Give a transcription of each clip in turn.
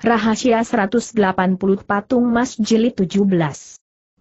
Rahasia 180 Patung Mas Jilid 17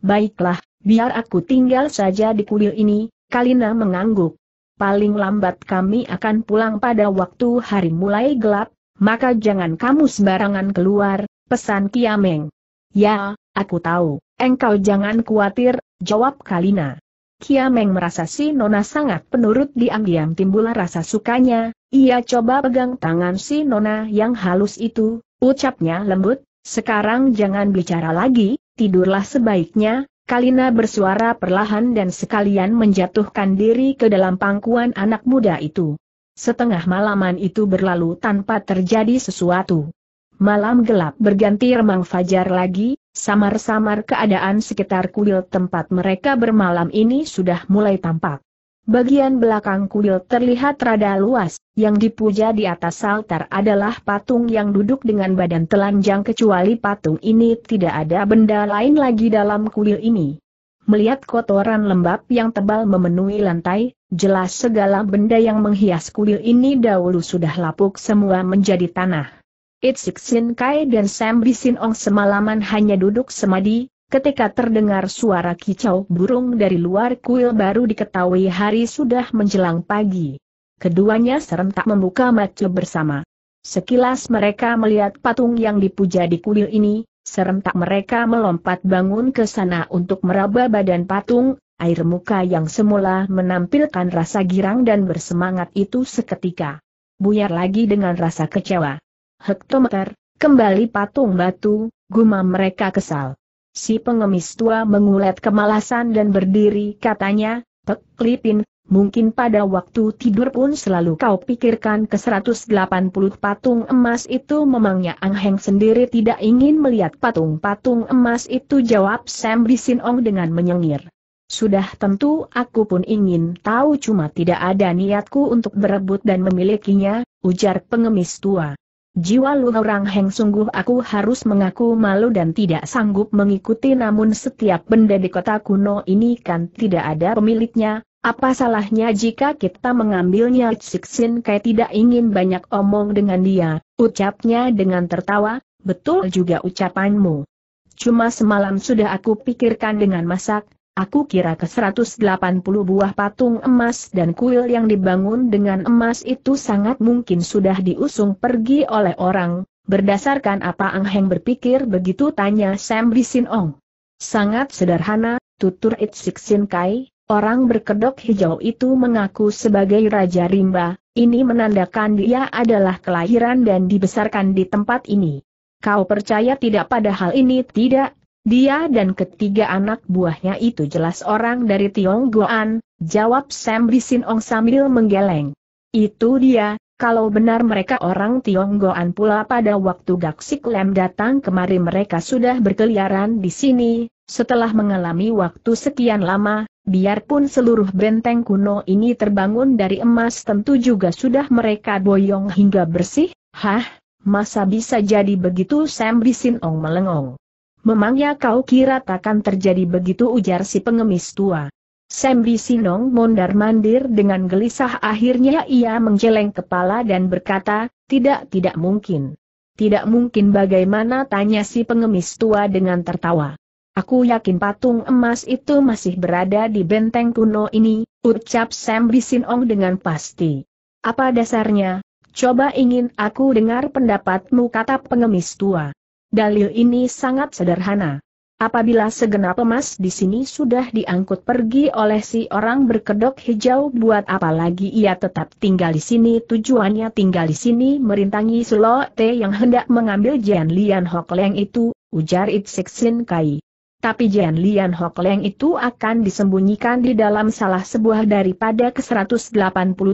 Baiklah, biar aku tinggal saja di kuil ini, Kalina mengangguk. Paling lambat kami akan pulang pada waktu hari mulai gelap, maka jangan kamu sembarangan keluar, pesan Kiameng. Ya, aku tahu, engkau jangan khawatir, jawab Kalina. Kiameng merasa si Nona sangat penurut diam-diam timbul rasa sukanya, ia coba pegang tangan si Nona yang halus itu, Ucapnya lembut, sekarang jangan bicara lagi, tidurlah sebaiknya, Kalina bersuara perlahan dan sekalian menjatuhkan diri ke dalam pangkuan anak muda itu. Setengah malaman itu berlalu tanpa terjadi sesuatu. Malam gelap berganti remang fajar lagi, samar-samar keadaan sekitar kuil tempat mereka bermalam ini sudah mulai tampak. Bagian belakang kuil terlihat rada luas, yang dipuja di atas altar adalah patung yang duduk dengan badan telanjang kecuali patung ini tidak ada benda lain lagi dalam kuil ini. Melihat kotoran lembab yang tebal memenuhi lantai, jelas segala benda yang menghias kuil ini dahulu sudah lapuk semua menjadi tanah. Itzik Sin Kai dan Sam Bisin Ong semalaman hanya duduk semadi, ketika terdengar suara kicau burung dari luar kuil baru diketahui hari sudah menjelang pagi. Keduanya serentak membuka mata bersama. Sekilas mereka melihat patung yang dipuja di kuil ini, serentak mereka melompat bangun ke sana untuk meraba badan patung, air muka yang semula menampilkan rasa girang dan bersemangat itu seketika. Buyar lagi dengan rasa kecewa. Hektometer, kembali patung batu, gumam mereka kesal. Si pengemis tua mengulet kemalasan dan berdiri katanya, Pek Lipin, mungkin pada waktu tidur pun selalu kau pikirkan ke 180 patung emas itu memangnya Ang Heng sendiri tidak ingin melihat patung-patung emas itu jawab Sam Bisinong dengan menyengir. Sudah tentu aku pun ingin tahu cuma tidak ada niatku untuk berebut dan memilikinya, ujar pengemis tua. Jiwa lu orang heng sungguh aku harus mengaku malu dan tidak sanggup mengikuti namun setiap benda di kota kuno ini kan tidak ada pemiliknya, apa salahnya jika kita mengambilnya Siksin Kai tidak ingin banyak omong dengan dia, ucapnya dengan tertawa, betul juga ucapanmu. Cuma semalam sudah aku pikirkan dengan masak, Aku kira ke 180 buah patung emas dan kuil yang dibangun dengan emas itu sangat mungkin sudah diusung pergi oleh orang, berdasarkan apa Ang Heng berpikir begitu tanya Sam Bisin Ong. Sangat sederhana, tutur Itsik Sin Kai, orang berkedok hijau itu mengaku sebagai Raja Rimba, ini menandakan dia adalah kelahiran dan dibesarkan di tempat ini. Kau percaya tidak pada hal ini tidak? Dia dan ketiga anak buahnya itu jelas orang dari Tionggoan, jawab Sam Ong sambil menggeleng. Itu dia, kalau benar mereka orang Tionggoan pula pada waktu Gaksik Lem datang kemari mereka sudah berkeliaran di sini, setelah mengalami waktu sekian lama, biarpun seluruh benteng kuno ini terbangun dari emas tentu juga sudah mereka boyong hingga bersih, hah, masa bisa jadi begitu Sam Ong melengong. Memangnya kau kira takkan terjadi begitu ujar si pengemis tua. Sembi Sinong mondar-mandir dengan gelisah akhirnya ia menggeleng kepala dan berkata, tidak tidak mungkin. Tidak mungkin bagaimana tanya si pengemis tua dengan tertawa. Aku yakin patung emas itu masih berada di benteng kuno ini, ucap Sembi Sinong dengan pasti. Apa dasarnya? Coba ingin aku dengar pendapatmu kata pengemis tua. Dalil ini sangat sederhana. Apabila segenap emas di sini sudah diangkut pergi oleh si orang berkedok hijau buat apa lagi ia tetap tinggal di sini tujuannya tinggal di sini merintangi Sulote yang hendak mengambil Jian Lian Hok Leng itu, ujar It Sin Kai. Tapi Jian Lian Hok Leng itu akan disembunyikan di dalam salah sebuah daripada ke-180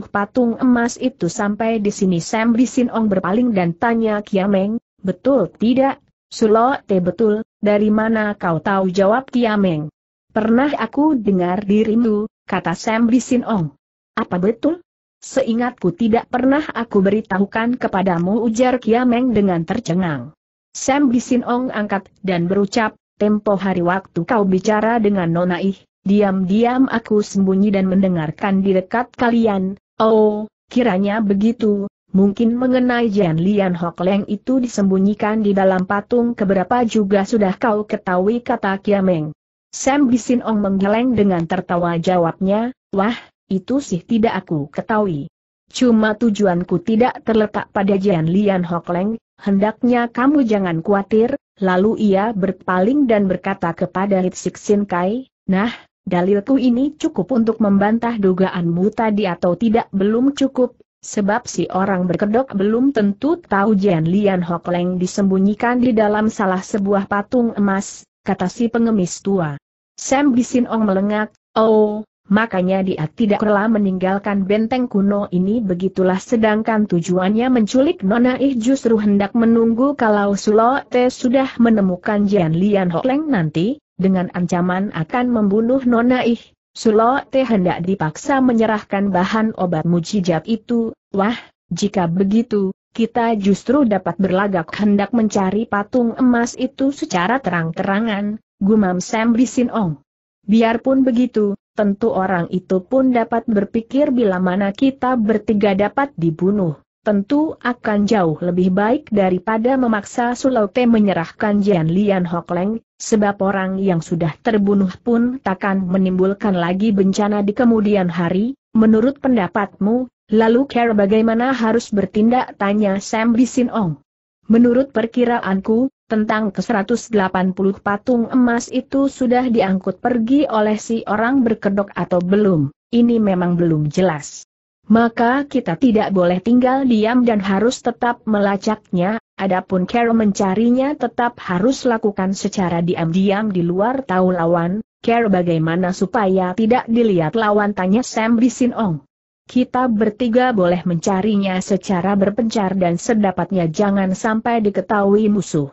patung emas itu sampai di sini Sam Bisin Ong berpaling dan tanya Kiameng, betul tidak? Sulote betul, dari mana kau tahu jawab Kiameng? Pernah aku dengar dirimu, kata Sam Ong. Apa betul? Seingatku tidak pernah aku beritahukan kepadamu ujar Kiameng dengan tercengang. Sam Ong angkat dan berucap, tempo hari waktu kau bicara dengan Nona Ih, diam-diam aku sembunyi dan mendengarkan di dekat kalian, oh, kiranya begitu, mungkin mengenai Jian Lian Hok Leng itu disembunyikan di dalam patung keberapa juga sudah kau ketahui kata Kiameng. Sam Bisin Ong menggeleng dengan tertawa jawabnya, wah, itu sih tidak aku ketahui. Cuma tujuanku tidak terletak pada Jian Lian Hok Leng, hendaknya kamu jangan khawatir, lalu ia berpaling dan berkata kepada Hitsik Sin Kai, nah, dalilku ini cukup untuk membantah dugaanmu tadi atau tidak belum cukup, Sebab si orang berkedok belum tentu tahu Jian Lian Hok Leng disembunyikan di dalam salah sebuah patung emas, kata si pengemis tua. Sam Bisin Ong melengak, oh, makanya dia tidak rela meninggalkan benteng kuno ini begitulah sedangkan tujuannya menculik Nona Ih justru hendak menunggu kalau Sulote sudah menemukan Jian Lian Hok Leng nanti, dengan ancaman akan membunuh Nona Ih, Sulote hendak dipaksa menyerahkan bahan obat mujijat itu, wah, jika begitu, kita justru dapat berlagak hendak mencari patung emas itu secara terang-terangan, gumam Sam Bisinong. Biarpun begitu, tentu orang itu pun dapat berpikir bila mana kita bertiga dapat dibunuh tentu akan jauh lebih baik daripada memaksa Sulaute menyerahkan Jian Lian Hok Leng, sebab orang yang sudah terbunuh pun takkan menimbulkan lagi bencana di kemudian hari, menurut pendapatmu, lalu cara bagaimana harus bertindak tanya Sam Bisin Ong. Menurut perkiraanku, tentang ke-180 patung emas itu sudah diangkut pergi oleh si orang berkedok atau belum, ini memang belum jelas. Maka kita tidak boleh tinggal diam dan harus tetap melacaknya, adapun Carol mencarinya tetap harus lakukan secara diam-diam di luar tahu lawan, Carol bagaimana supaya tidak dilihat lawan tanya Sam ong. Kita bertiga boleh mencarinya secara berpencar dan sedapatnya jangan sampai diketahui musuh.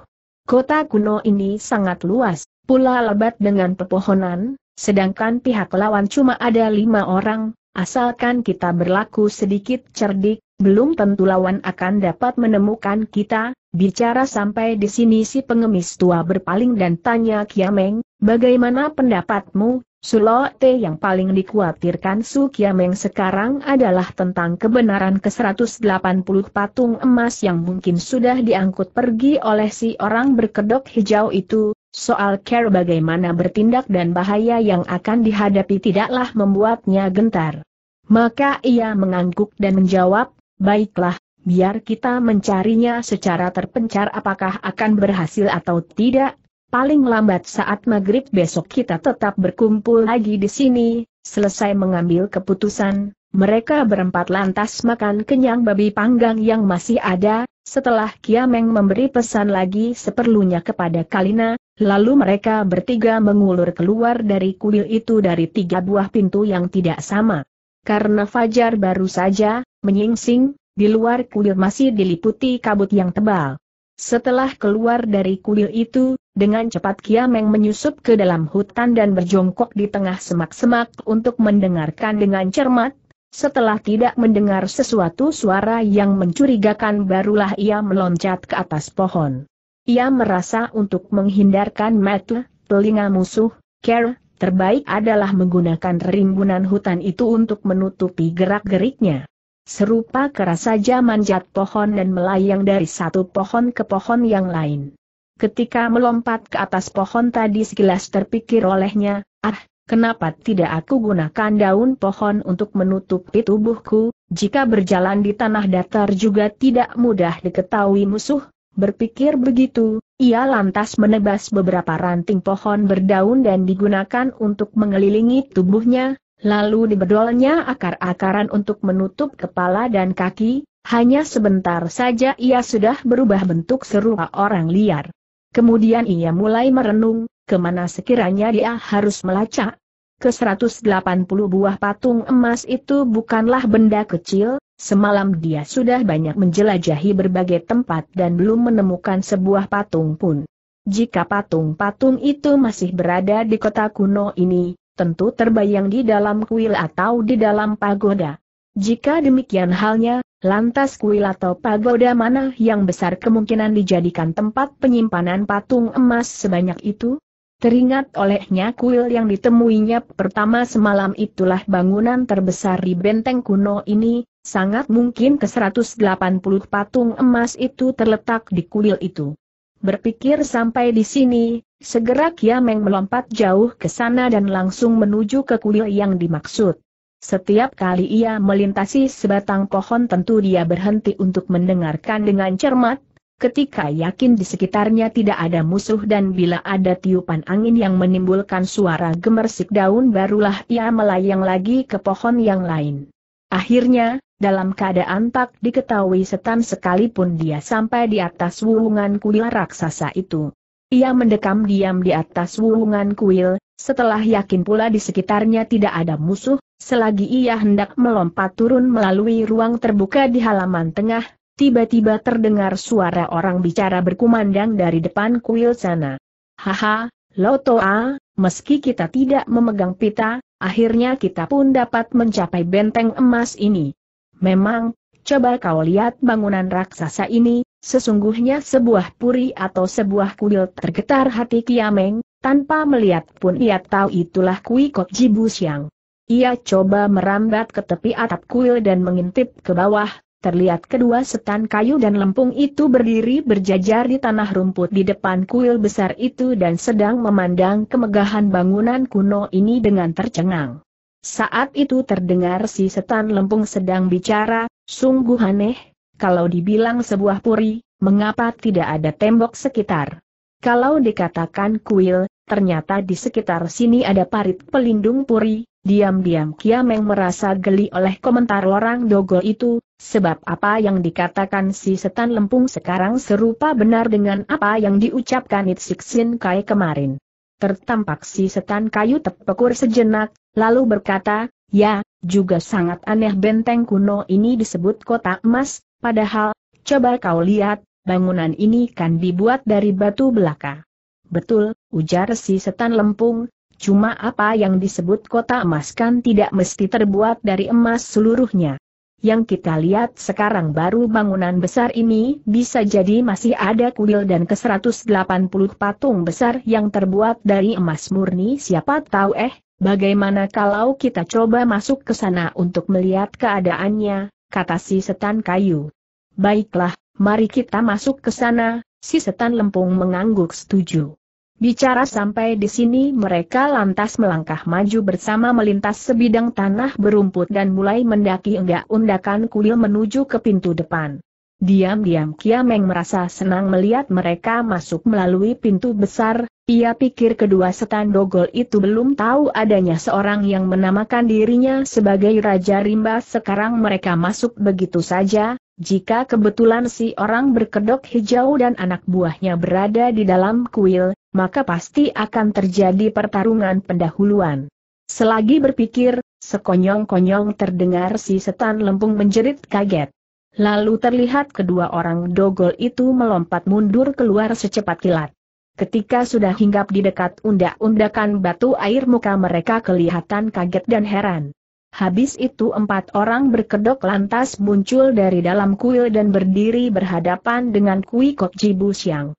Kota kuno ini sangat luas, pula lebat dengan pepohonan, sedangkan pihak lawan cuma ada lima orang, Asalkan kita berlaku sedikit cerdik, belum tentu lawan akan dapat menemukan kita, bicara sampai di sini si pengemis tua berpaling dan tanya Kiameng, bagaimana pendapatmu, Sulote yang paling dikhawatirkan Su Kiameng sekarang adalah tentang kebenaran ke-180 patung emas yang mungkin sudah diangkut pergi oleh si orang berkedok hijau itu, Soal care bagaimana bertindak dan bahaya yang akan dihadapi tidaklah membuatnya gentar. Maka ia mengangguk dan menjawab, baiklah, biar kita mencarinya secara terpencar apakah akan berhasil atau tidak, paling lambat saat maghrib besok kita tetap berkumpul lagi di sini, selesai mengambil keputusan, mereka berempat lantas makan kenyang babi panggang yang masih ada, setelah Kiameng memberi pesan lagi seperlunya kepada Kalina, lalu mereka bertiga mengulur keluar dari kuil itu dari tiga buah pintu yang tidak sama. Karena Fajar baru saja menyingsing, di luar kuil masih diliputi kabut yang tebal. Setelah keluar dari kuil itu, dengan cepat Kiameng menyusup ke dalam hutan dan berjongkok di tengah semak-semak untuk mendengarkan dengan cermat, setelah tidak mendengar sesuatu suara yang mencurigakan barulah ia meloncat ke atas pohon. Ia merasa untuk menghindarkan mata, telinga musuh, care, terbaik adalah menggunakan rimbunan hutan itu untuk menutupi gerak-geriknya. Serupa keras saja manjat pohon dan melayang dari satu pohon ke pohon yang lain. Ketika melompat ke atas pohon tadi sekilas terpikir olehnya, ah, kenapa tidak aku gunakan daun pohon untuk menutupi tubuhku, jika berjalan di tanah datar juga tidak mudah diketahui musuh, berpikir begitu, ia lantas menebas beberapa ranting pohon berdaun dan digunakan untuk mengelilingi tubuhnya, lalu dibedolnya akar-akaran untuk menutup kepala dan kaki, hanya sebentar saja ia sudah berubah bentuk serupa orang liar. Kemudian ia mulai merenung, kemana sekiranya dia harus melacak? Ke 180 buah patung emas itu bukanlah benda kecil, semalam dia sudah banyak menjelajahi berbagai tempat dan belum menemukan sebuah patung pun. Jika patung-patung itu masih berada di kota kuno ini, tentu terbayang di dalam kuil atau di dalam pagoda. Jika demikian halnya, lantas kuil atau pagoda mana yang besar kemungkinan dijadikan tempat penyimpanan patung emas sebanyak itu? Teringat olehnya kuil yang ditemuinya pertama semalam itulah bangunan terbesar di benteng kuno ini, sangat mungkin ke-180 patung emas itu terletak di kuil itu. Berpikir sampai di sini, segera Kiameng melompat jauh ke sana dan langsung menuju ke kuil yang dimaksud. Setiap kali ia melintasi sebatang pohon tentu dia berhenti untuk mendengarkan dengan cermat, Ketika yakin di sekitarnya tidak ada musuh dan bila ada tiupan angin yang menimbulkan suara gemersik daun barulah ia melayang lagi ke pohon yang lain. Akhirnya, dalam keadaan tak diketahui setan sekalipun dia sampai di atas wulungan kuil raksasa itu. Ia mendekam diam di atas wulungan kuil, setelah yakin pula di sekitarnya tidak ada musuh, selagi ia hendak melompat turun melalui ruang terbuka di halaman tengah, Tiba-tiba terdengar suara orang bicara berkumandang dari depan kuil sana. Haha, Lotoa, meski kita tidak memegang pita, akhirnya kita pun dapat mencapai benteng emas ini. Memang, coba kau lihat bangunan raksasa ini, sesungguhnya sebuah puri atau sebuah kuil tergetar hati Kiameng, tanpa melihat pun ia tahu itulah Kui jibus yang. Ia coba merambat ke tepi atap kuil dan mengintip ke bawah, Terlihat kedua setan kayu dan lempung itu berdiri berjajar di tanah rumput di depan kuil besar itu dan sedang memandang kemegahan bangunan kuno ini dengan tercengang. Saat itu terdengar si setan lempung sedang bicara, sungguh aneh, kalau dibilang sebuah puri, mengapa tidak ada tembok sekitar? Kalau dikatakan kuil, ternyata di sekitar sini ada parit pelindung puri, diam-diam Kiameng merasa geli oleh komentar orang Dogo itu, Sebab apa yang dikatakan si setan lempung sekarang serupa benar dengan apa yang diucapkan Itsiksin Kai kemarin. Tertampak si setan kayu tepekur sejenak, lalu berkata, ya, juga sangat aneh benteng kuno ini disebut kota emas, padahal, coba kau lihat, bangunan ini kan dibuat dari batu belaka. Betul, ujar si setan lempung, cuma apa yang disebut kota emas kan tidak mesti terbuat dari emas seluruhnya. Yang kita lihat sekarang baru bangunan besar ini, bisa jadi masih ada kuil dan ke-180 patung besar yang terbuat dari emas murni siapa tahu eh, bagaimana kalau kita coba masuk ke sana untuk melihat keadaannya, kata si setan kayu. Baiklah, mari kita masuk ke sana, si setan lempung mengangguk setuju. Bicara sampai di sini mereka lantas melangkah maju bersama melintas sebidang tanah berumput dan mulai mendaki enggak undakan kuil menuju ke pintu depan. Diam-diam Kiameng merasa senang melihat mereka masuk melalui pintu besar, ia pikir kedua setan dogol itu belum tahu adanya seorang yang menamakan dirinya sebagai Raja Rimba sekarang mereka masuk begitu saja, jika kebetulan si orang berkedok hijau dan anak buahnya berada di dalam kuil, maka pasti akan terjadi pertarungan pendahuluan. Selagi berpikir, sekonyong-konyong terdengar si setan lempung menjerit kaget. Lalu terlihat kedua orang dogol itu melompat mundur keluar secepat kilat. Ketika sudah hinggap di dekat undak-undakan batu air muka mereka kelihatan kaget dan heran. Habis itu empat orang berkedok lantas muncul dari dalam kuil dan berdiri berhadapan dengan Kui Kok Jibu Siang.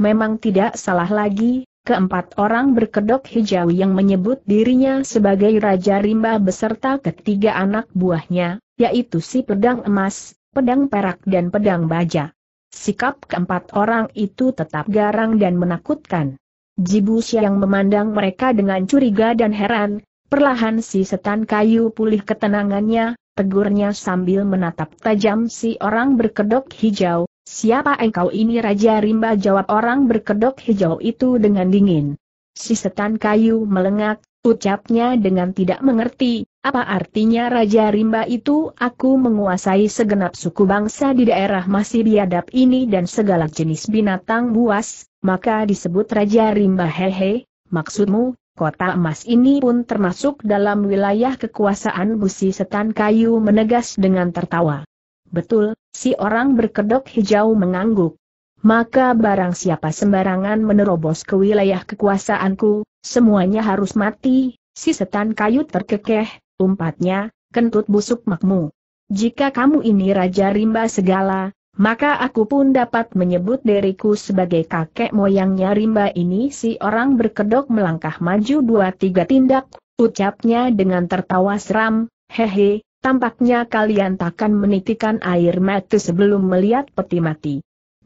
Memang tidak salah lagi, keempat orang berkedok hijau yang menyebut dirinya sebagai Raja Rimba beserta ketiga anak buahnya, yaitu si pedang emas, pedang perak dan pedang baja. Sikap keempat orang itu tetap garang dan menakutkan. Jibus yang memandang mereka dengan curiga dan heran, perlahan si setan kayu pulih ketenangannya, tegurnya sambil menatap tajam si orang berkedok hijau, Siapa engkau ini Raja Rimba jawab orang berkedok hijau itu dengan dingin. Si setan kayu melengak, ucapnya dengan tidak mengerti, apa artinya Raja Rimba itu aku menguasai segenap suku bangsa di daerah masih biadab ini dan segala jenis binatang buas, maka disebut Raja Rimba hehe, maksudmu, kota emas ini pun termasuk dalam wilayah kekuasaan busi setan kayu menegas dengan tertawa. Betul, si orang berkedok hijau mengangguk. Maka barang siapa sembarangan menerobos ke wilayah kekuasaanku, semuanya harus mati, si setan kayu terkekeh, umpatnya, kentut busuk makmu. Jika kamu ini Raja Rimba segala, maka aku pun dapat menyebut diriku sebagai kakek moyangnya Rimba ini si orang berkedok melangkah maju dua tiga tindak, ucapnya dengan tertawa seram, hehe, Tampaknya kalian takkan menitikan air mata sebelum melihat peti mati.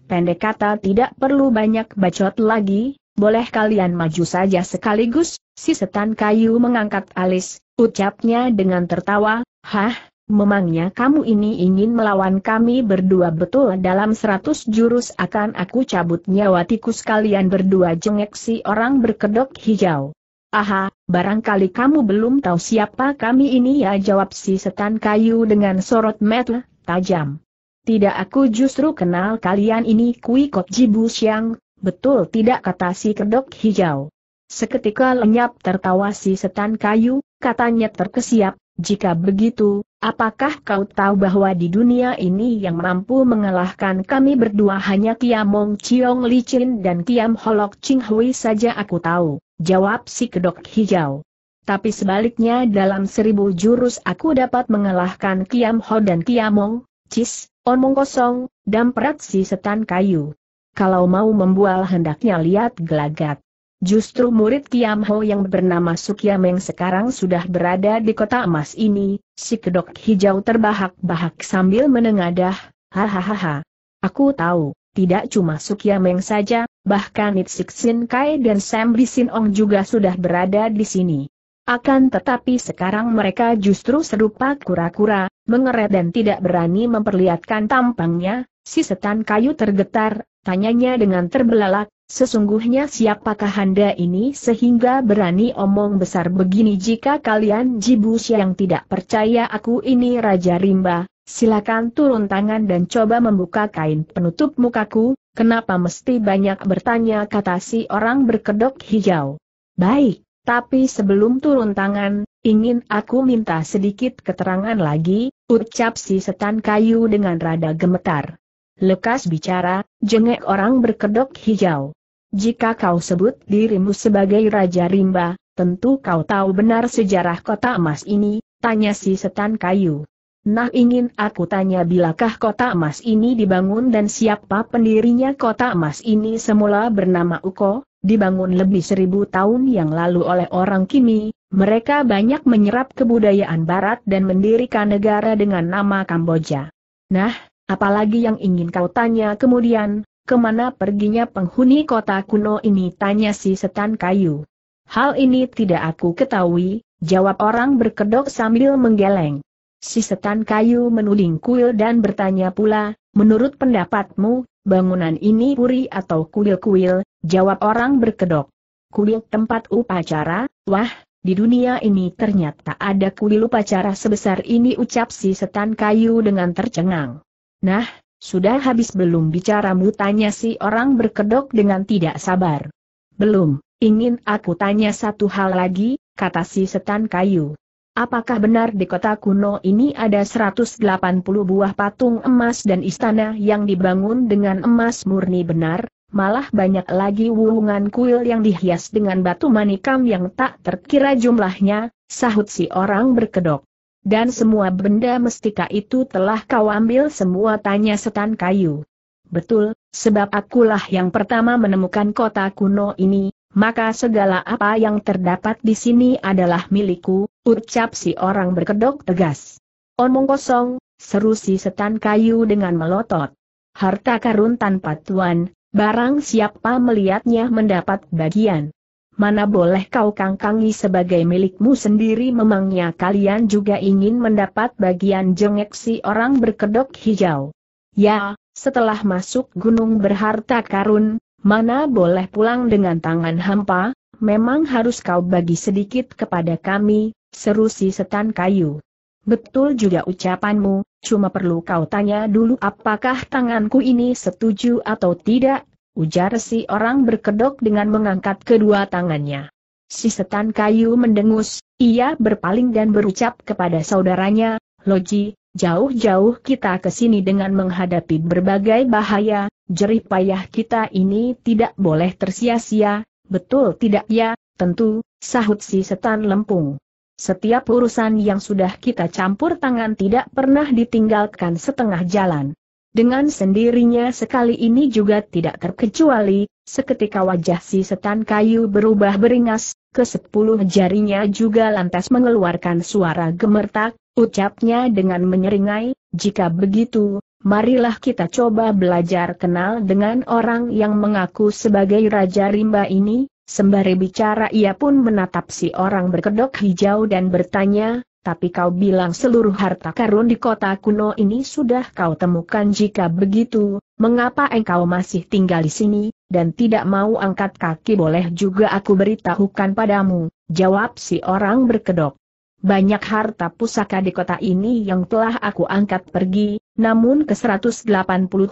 Pendek kata tidak perlu banyak bacot lagi, boleh kalian maju saja sekaligus, si setan kayu mengangkat alis, ucapnya dengan tertawa, Hah, memangnya kamu ini ingin melawan kami berdua betul dalam seratus jurus akan aku cabut nyawa tikus kalian berdua jengek si orang berkedok hijau. Aha, Barangkali kamu belum tahu siapa kami ini ya jawab si setan kayu dengan sorot mata tajam. Tidak aku justru kenal kalian ini Kui kok Jibu Siang, betul tidak kata si kedok hijau. Seketika lenyap tertawa si setan kayu, katanya terkesiap, jika begitu, apakah kau tahu bahwa di dunia ini yang mampu mengalahkan kami berdua hanya Kiamong Chiong Licin dan Kiam Holok Ching Hui saja aku tahu. Jawab si kedok hijau. Tapi sebaliknya dalam seribu jurus aku dapat mengalahkan Kiam Ho dan Kiamong, Cis, Omong Kosong, dan Perat si setan kayu. Kalau mau membual hendaknya lihat gelagat. Justru murid Kiam Ho yang bernama Sukiameng sekarang sudah berada di kota emas ini, si kedok hijau terbahak-bahak sambil menengadah, hahaha. Aku tahu tidak cuma Sukyameng saja, bahkan Itsiksin Kai dan Sam Bisin Ong juga sudah berada di sini. Akan tetapi sekarang mereka justru serupa kura-kura, mengeret dan tidak berani memperlihatkan tampangnya, si setan kayu tergetar, tanyanya dengan terbelalak, sesungguhnya siapakah Anda ini sehingga berani omong besar begini jika kalian jibus yang tidak percaya aku ini Raja Rimba, Silakan turun tangan dan coba membuka kain penutup mukaku, kenapa mesti banyak bertanya kata si orang berkedok hijau. Baik, tapi sebelum turun tangan, ingin aku minta sedikit keterangan lagi, ucap si setan kayu dengan rada gemetar. Lekas bicara, jengek orang berkedok hijau. Jika kau sebut dirimu sebagai Raja Rimba, tentu kau tahu benar sejarah kota emas ini, tanya si setan kayu. Nah ingin aku tanya bilakah kota emas ini dibangun dan siapa pendirinya kota emas ini semula bernama Uko, dibangun lebih seribu tahun yang lalu oleh orang Kimi, mereka banyak menyerap kebudayaan barat dan mendirikan negara dengan nama Kamboja. Nah, apalagi yang ingin kau tanya kemudian, kemana perginya penghuni kota kuno ini tanya si setan kayu. Hal ini tidak aku ketahui, jawab orang berkedok sambil menggeleng. Si setan kayu menuding kuil dan bertanya pula, menurut pendapatmu, bangunan ini puri atau kuil-kuil, jawab orang berkedok. Kuil tempat upacara, wah, di dunia ini ternyata ada kuil upacara sebesar ini ucap si setan kayu dengan tercengang. Nah, sudah habis belum bicaramu tanya si orang berkedok dengan tidak sabar. Belum, ingin aku tanya satu hal lagi, kata si setan kayu. Apakah benar di kota kuno ini ada 180 buah patung emas dan istana yang dibangun dengan emas murni benar? Malah banyak lagi wulungan kuil yang dihias dengan batu manikam yang tak terkira jumlahnya, sahut si orang berkedok. Dan semua benda mestika itu telah kau ambil semua tanya setan kayu. Betul, sebab akulah yang pertama menemukan kota kuno ini, maka segala apa yang terdapat di sini adalah milikku, Ucap si orang berkedok tegas. Omong kosong, seru si setan kayu dengan melotot. Harta karun tanpa tuan, barang siapa melihatnya mendapat bagian. Mana boleh kau kangkangi sebagai milikmu sendiri memangnya kalian juga ingin mendapat bagian jengek si orang berkedok hijau. Ya, setelah masuk gunung berharta karun, mana boleh pulang dengan tangan hampa, memang harus kau bagi sedikit kepada kami, seru si setan kayu. Betul juga ucapanmu, cuma perlu kau tanya dulu apakah tanganku ini setuju atau tidak, ujar si orang berkedok dengan mengangkat kedua tangannya. Si setan kayu mendengus, ia berpaling dan berucap kepada saudaranya, Loji, jauh-jauh kita ke sini dengan menghadapi berbagai bahaya, jerih payah kita ini tidak boleh tersia-sia, betul tidak ya, tentu, sahut si setan lempung. Setiap urusan yang sudah kita campur tangan tidak pernah ditinggalkan setengah jalan. Dengan sendirinya sekali ini juga tidak terkecuali, seketika wajah si setan kayu berubah beringas, ke sepuluh jarinya juga lantas mengeluarkan suara gemertak, ucapnya dengan menyeringai, jika begitu, marilah kita coba belajar kenal dengan orang yang mengaku sebagai Raja Rimba ini, Sembari bicara ia pun menatap si orang berkedok hijau dan bertanya, tapi kau bilang seluruh harta karun di kota kuno ini sudah kau temukan jika begitu, mengapa engkau masih tinggal di sini, dan tidak mau angkat kaki boleh juga aku beritahukan padamu, jawab si orang berkedok. Banyak harta pusaka di kota ini yang telah aku angkat pergi, namun ke-180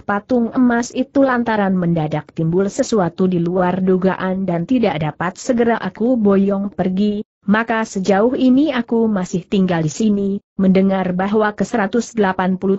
patung emas itu lantaran mendadak timbul sesuatu di luar dugaan dan tidak dapat segera aku boyong pergi, maka sejauh ini aku masih tinggal di sini, mendengar bahwa ke-180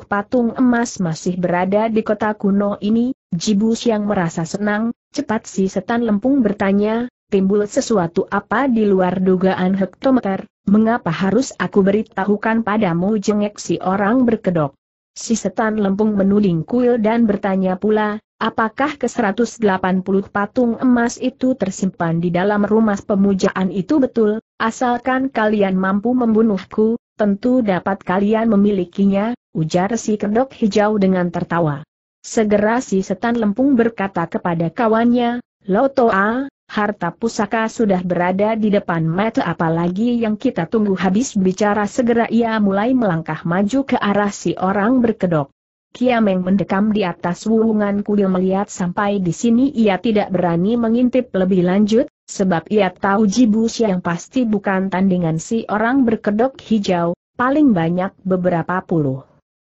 patung emas masih berada di kota kuno ini, Jibus yang merasa senang, cepat si setan lempung bertanya, timbul sesuatu apa di luar dugaan hektometer, Mengapa harus aku beritahukan padamu jengek si orang berkedok? Si setan lempung menuling kuil dan bertanya pula, apakah ke-180 patung emas itu tersimpan di dalam rumah pemujaan itu betul, asalkan kalian mampu membunuhku, tentu dapat kalian memilikinya, ujar si kedok hijau dengan tertawa. Segera si setan lempung berkata kepada kawannya, Lotoa, harta pusaka sudah berada di depan mata apalagi yang kita tunggu habis bicara segera ia mulai melangkah maju ke arah si orang berkedok. Kiameng mendekam di atas wulungan kuil melihat sampai di sini ia tidak berani mengintip lebih lanjut, sebab ia tahu Jibus yang pasti bukan tandingan si orang berkedok hijau, paling banyak beberapa puluh.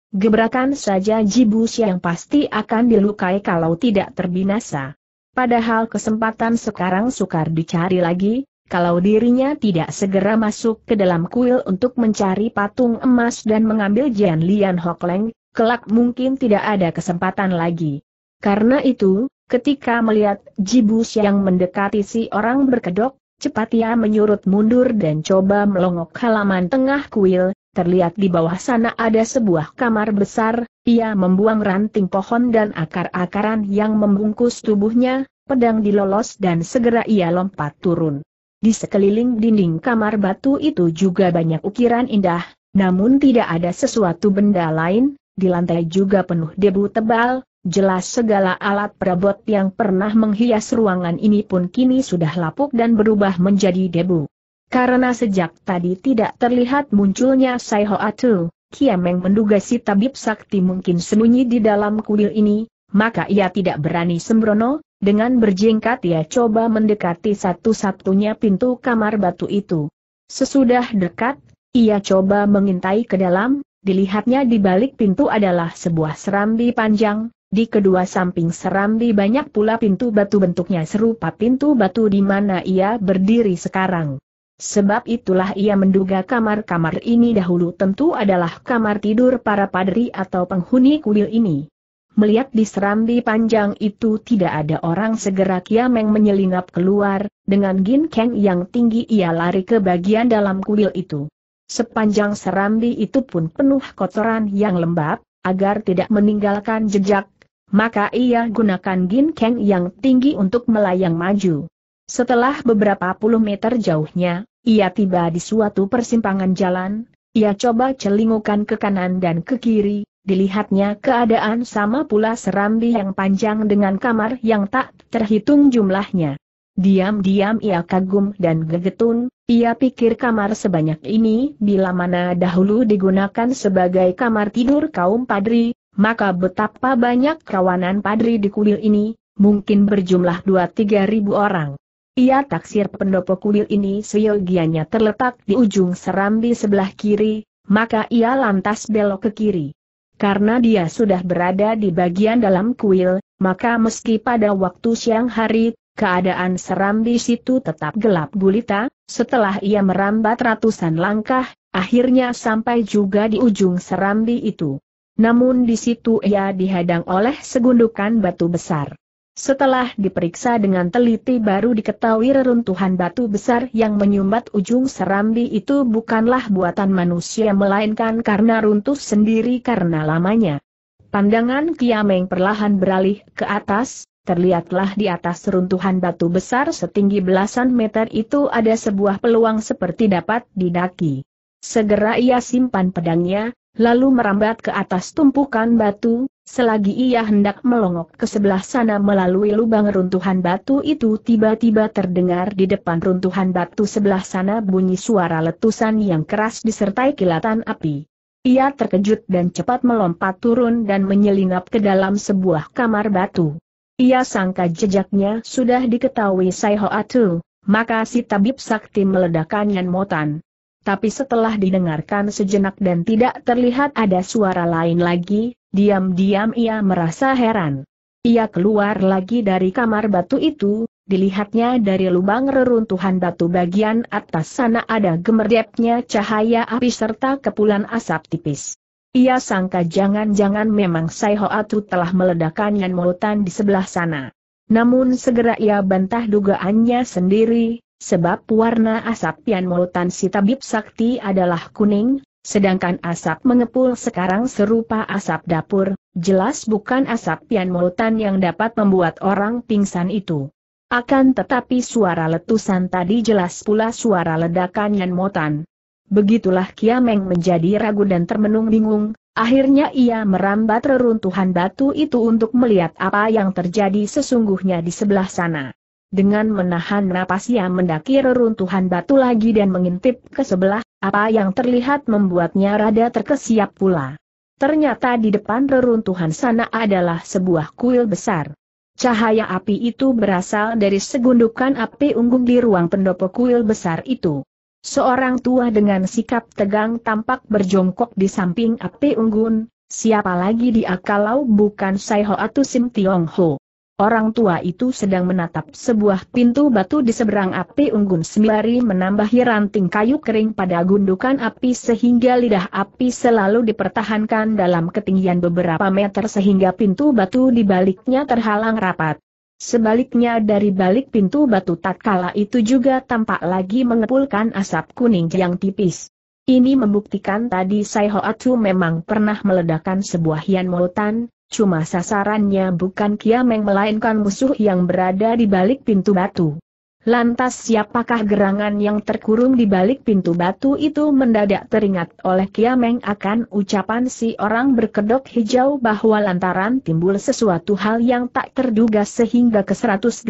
Gebrakan saja Jibus yang pasti akan dilukai kalau tidak terbinasa. Padahal kesempatan sekarang sukar dicari lagi, kalau dirinya tidak segera masuk ke dalam kuil untuk mencari patung emas dan mengambil Jian Lian Hokleng, kelak mungkin tidak ada kesempatan lagi. Karena itu, ketika melihat Jibus yang mendekati si orang berkedok, cepat ia menyurut mundur dan coba melongok halaman tengah kuil, terlihat di bawah sana ada sebuah kamar besar, ia membuang ranting pohon dan akar-akaran yang membungkus tubuhnya, pedang dilolos dan segera ia lompat turun. Di sekeliling dinding kamar batu itu juga banyak ukiran indah, namun tidak ada sesuatu benda lain, di lantai juga penuh debu tebal, jelas segala alat perabot yang pernah menghias ruangan ini pun kini sudah lapuk dan berubah menjadi debu. Karena sejak tadi tidak terlihat munculnya Sai Hoa Kia Kiameng menduga si tabib sakti mungkin sembunyi di dalam kuil ini, maka ia tidak berani sembrono, dengan berjingkat ia coba mendekati satu-satunya pintu kamar batu itu. Sesudah dekat, ia coba mengintai ke dalam, dilihatnya di balik pintu adalah sebuah serambi panjang, di kedua samping serambi banyak pula pintu batu bentuknya serupa pintu batu di mana ia berdiri sekarang. Sebab itulah ia menduga kamar-kamar ini dahulu tentu adalah kamar tidur para padri atau penghuni kuil ini. Melihat di serambi panjang itu tidak ada orang segera Kiameng menyelinap keluar, dengan ginkeng yang tinggi ia lari ke bagian dalam kuil itu. Sepanjang serambi itu pun penuh kotoran yang lembab, agar tidak meninggalkan jejak, maka ia gunakan ginkeng yang tinggi untuk melayang maju. Setelah beberapa puluh meter jauhnya, ia tiba di suatu persimpangan jalan, ia coba celingukan ke kanan dan ke kiri, dilihatnya keadaan sama pula serambi yang panjang dengan kamar yang tak terhitung jumlahnya. Diam-diam ia kagum dan gegetun, ia pikir kamar sebanyak ini bila mana dahulu digunakan sebagai kamar tidur kaum padri, maka betapa banyak kawanan padri di kuil ini, mungkin berjumlah 2-3 ribu orang. Ia taksir pendopo kuil ini seyogianya terletak di ujung serambi sebelah kiri, maka ia lantas belok ke kiri. Karena dia sudah berada di bagian dalam kuil, maka meski pada waktu siang hari Keadaan serambi situ tetap gelap gulita, setelah ia merambat ratusan langkah, akhirnya sampai juga di ujung serambi itu. Namun di situ ia dihadang oleh segundukan batu besar. Setelah diperiksa dengan teliti baru diketahui reruntuhan batu besar yang menyumbat ujung serambi itu bukanlah buatan manusia melainkan karena runtuh sendiri karena lamanya. Pandangan Kiameng perlahan beralih ke atas, terlihatlah di atas runtuhan batu besar setinggi belasan meter itu ada sebuah peluang seperti dapat didaki. Segera ia simpan pedangnya, lalu merambat ke atas tumpukan batu, Selagi ia hendak melongok ke sebelah sana melalui lubang runtuhan batu itu tiba-tiba terdengar di depan runtuhan batu sebelah sana bunyi suara letusan yang keras disertai kilatan api. Ia terkejut dan cepat melompat turun dan menyelinap ke dalam sebuah kamar batu. Ia sangka jejaknya sudah diketahui Sai Hoatu, maka si tabib sakti meledakkan Yan Motan. Tapi setelah didengarkan sejenak dan tidak terlihat ada suara lain lagi, Diam-diam ia merasa heran. Ia keluar lagi dari kamar batu itu, dilihatnya dari lubang reruntuhan batu bagian atas sana ada gemerdepnya cahaya api serta kepulan asap tipis. Ia sangka jangan-jangan memang Sai telah meledakkan Yan Moutan di sebelah sana. Namun segera ia bantah dugaannya sendiri, sebab warna asap Yan Moutan si tabib sakti adalah kuning, Sedangkan asap mengepul sekarang serupa asap dapur, jelas bukan asap pian mulutan yang dapat membuat orang pingsan itu. Akan tetapi suara letusan tadi jelas pula suara ledakan yang Motan. Begitulah Kiameng menjadi ragu dan termenung bingung, Akhirnya ia merambat reruntuhan batu itu untuk melihat apa yang terjadi sesungguhnya di sebelah sana. Dengan menahan napas ia mendaki reruntuhan batu lagi dan mengintip ke sebelah apa yang terlihat membuatnya rada terkesiap pula. Ternyata di depan reruntuhan sana adalah sebuah kuil besar. Cahaya api itu berasal dari segundukan api unggun di ruang pendopo kuil besar itu. Seorang tua dengan sikap tegang tampak berjongkok di samping api unggun, siapa lagi dia kalau bukan Sai Ho atau Sim Tiong Ho. Orang tua itu sedang menatap sebuah pintu batu di seberang api unggun sembari menambahi ranting kayu kering pada gundukan api sehingga lidah api selalu dipertahankan dalam ketinggian beberapa meter sehingga pintu batu di baliknya terhalang rapat. Sebaliknya dari balik pintu batu tatkala itu juga tampak lagi mengepulkan asap kuning yang tipis. Ini membuktikan tadi Sai Hoatsu memang pernah meledakan sebuah hian Moutan, cuma sasarannya bukan Kiameng melainkan musuh yang berada di balik pintu batu. Lantas siapakah gerangan yang terkurung di balik pintu batu itu mendadak teringat oleh Kiameng akan ucapan si orang berkedok hijau bahwa lantaran timbul sesuatu hal yang tak terduga sehingga ke 180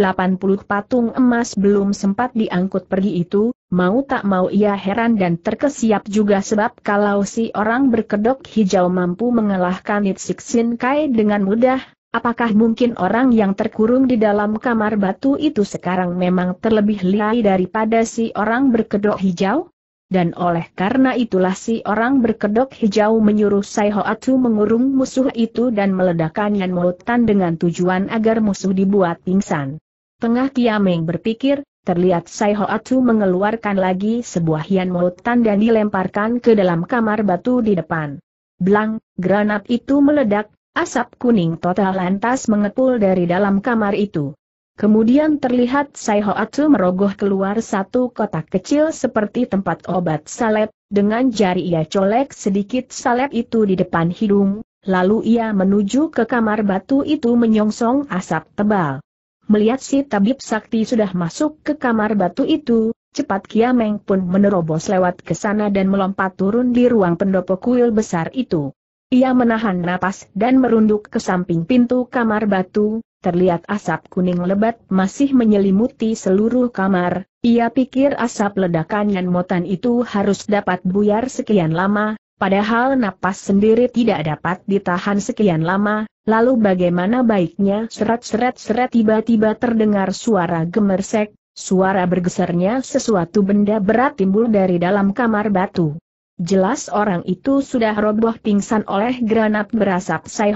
patung emas belum sempat diangkut pergi itu, mau tak mau ia heran dan terkesiap juga sebab kalau si orang berkedok hijau mampu mengalahkan Nitsik Sin Kai dengan mudah, Apakah mungkin orang yang terkurung di dalam kamar batu itu sekarang memang terlebih lihai daripada si orang berkedok hijau? Dan oleh karena itulah si orang berkedok hijau menyuruh Sai mengurung musuh itu dan meledakannya mutan dengan tujuan agar musuh dibuat pingsan. Tengah Kiameng berpikir, terlihat Sai mengeluarkan lagi sebuah Yan mutan dan dilemparkan ke dalam kamar batu di depan. Blang, granat itu meledak Asap kuning total lantas mengepul dari dalam kamar itu. Kemudian terlihat Sai Hoatsu merogoh keluar satu kotak kecil seperti tempat obat salep, dengan jari ia colek sedikit salep itu di depan hidung, lalu ia menuju ke kamar batu itu menyongsong asap tebal. Melihat si tabib sakti sudah masuk ke kamar batu itu, cepat Kiameng pun menerobos lewat ke sana dan melompat turun di ruang pendopo kuil besar itu. Ia menahan napas dan merunduk ke samping pintu kamar batu, terlihat asap kuning lebat masih menyelimuti seluruh kamar, ia pikir asap ledakan yang motan itu harus dapat buyar sekian lama, padahal napas sendiri tidak dapat ditahan sekian lama, lalu bagaimana baiknya seret-seret-seret tiba-tiba terdengar suara gemersek, suara bergesernya sesuatu benda berat timbul dari dalam kamar batu. Jelas orang itu sudah roboh pingsan oleh granat berasap Sai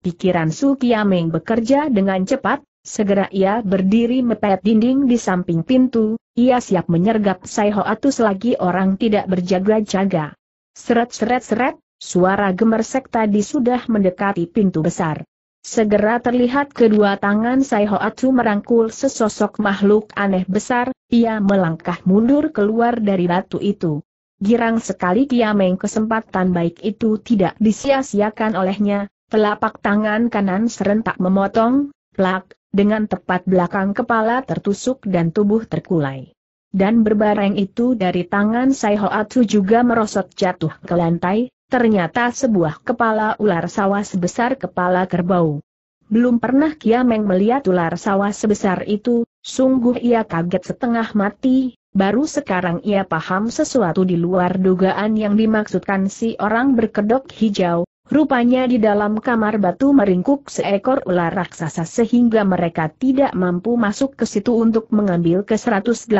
Pikiran Su Kiameng bekerja dengan cepat, segera ia berdiri mepet dinding di samping pintu, ia siap menyergap Sai Hoatsu selagi orang tidak berjaga-jaga. Seret-seret-seret, suara gemersek tadi sudah mendekati pintu besar. Segera terlihat kedua tangan Sai merangkul sesosok makhluk aneh besar, ia melangkah mundur keluar dari batu itu. Girang sekali Kiameng kesempatan baik itu tidak disia-siakan olehnya, telapak tangan kanan serentak memotong, plak, dengan tepat belakang kepala tertusuk dan tubuh terkulai. Dan berbareng itu dari tangan Saihoatsu juga merosot jatuh ke lantai, ternyata sebuah kepala ular sawah sebesar kepala kerbau. Belum pernah Kiameng melihat ular sawah sebesar itu, sungguh ia kaget setengah mati, Baru sekarang ia paham sesuatu di luar dugaan yang dimaksudkan si orang berkedok hijau, Rupanya di dalam kamar batu meringkuk seekor ular raksasa sehingga mereka tidak mampu masuk ke situ untuk mengambil ke 180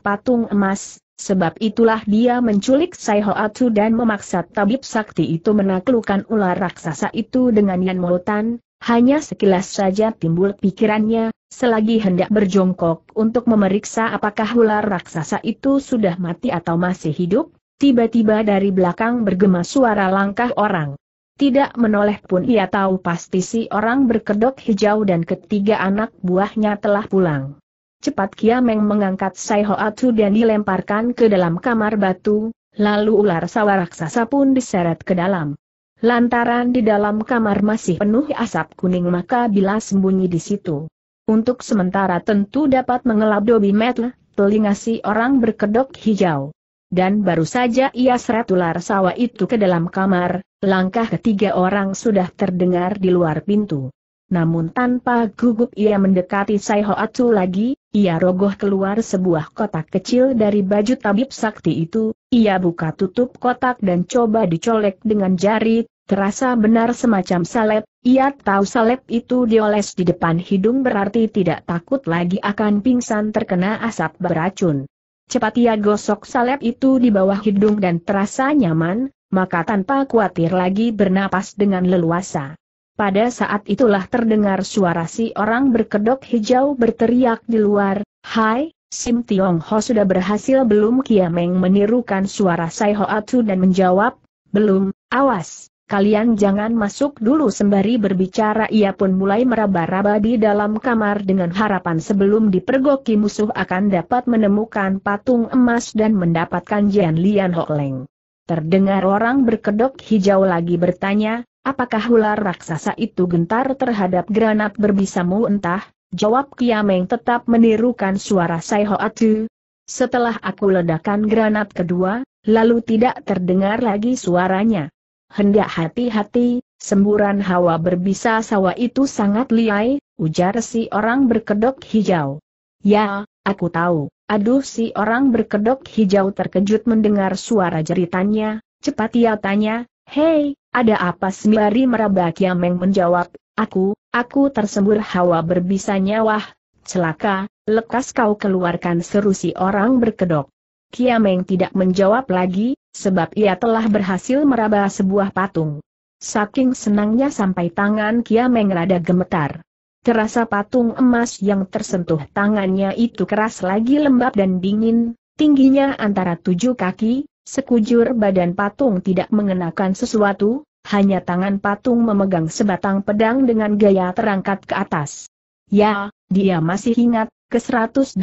patung emas, sebab itulah dia menculik Sai Hoatsu dan memaksa tabib sakti itu menaklukkan ular raksasa itu dengan Yan Moutan, hanya sekilas saja timbul pikirannya, Selagi hendak berjongkok untuk memeriksa apakah ular raksasa itu sudah mati atau masih hidup, tiba-tiba dari belakang bergema suara langkah orang. Tidak menoleh pun ia tahu pasti si orang berkedok hijau dan ketiga anak buahnya telah pulang. Cepat Kiameng mengangkat Sai Atu dan dilemparkan ke dalam kamar batu, lalu ular sawah raksasa pun diseret ke dalam. Lantaran di dalam kamar masih penuh asap kuning maka bila sembunyi di situ, untuk sementara tentu dapat mengelap dobi metel, telinga si orang berkedok hijau. Dan baru saja ia seret ular sawah itu ke dalam kamar, langkah ketiga orang sudah terdengar di luar pintu. Namun tanpa gugup ia mendekati Saihoatsu lagi, ia rogoh keluar sebuah kotak kecil dari baju tabib sakti itu, ia buka tutup kotak dan coba dicolek dengan jari, Terasa benar semacam salep, ia tahu salep itu dioles di depan hidung berarti tidak takut lagi akan pingsan terkena asap beracun. Cepat ia gosok salep itu di bawah hidung dan terasa nyaman, maka tanpa khawatir lagi bernapas dengan leluasa. Pada saat itulah terdengar suara si orang berkedok hijau berteriak di luar, Hai, Sim Tiong Ho sudah berhasil belum Kiameng menirukan suara Sai Ho Atu dan menjawab, Belum, awas kalian jangan masuk dulu sembari berbicara ia pun mulai meraba-raba di dalam kamar dengan harapan sebelum dipergoki musuh akan dapat menemukan patung emas dan mendapatkan Jian Lian Ho Leng. Terdengar orang berkedok hijau lagi bertanya, apakah ular raksasa itu gentar terhadap granat berbisamu entah, jawab Kiameng tetap menirukan suara Sai Ho Atu. Setelah aku ledakan granat kedua, lalu tidak terdengar lagi suaranya hendak hati-hati, semburan hawa berbisa sawa itu sangat liai, ujar si orang berkedok hijau. Ya, aku tahu, aduh si orang berkedok hijau terkejut mendengar suara jeritannya, cepat ia tanya, hei, ada apa sembari meraba Kiameng menjawab, aku, aku tersembur hawa berbisa nyawah, celaka, lekas kau keluarkan seru si orang berkedok. Kiameng tidak menjawab lagi, sebab ia telah berhasil meraba sebuah patung. Saking senangnya sampai tangan Kiameng rada gemetar. Terasa patung emas yang tersentuh tangannya itu keras lagi lembab dan dingin, tingginya antara tujuh kaki, sekujur badan patung tidak mengenakan sesuatu, hanya tangan patung memegang sebatang pedang dengan gaya terangkat ke atas. Ya, dia masih ingat, ke-180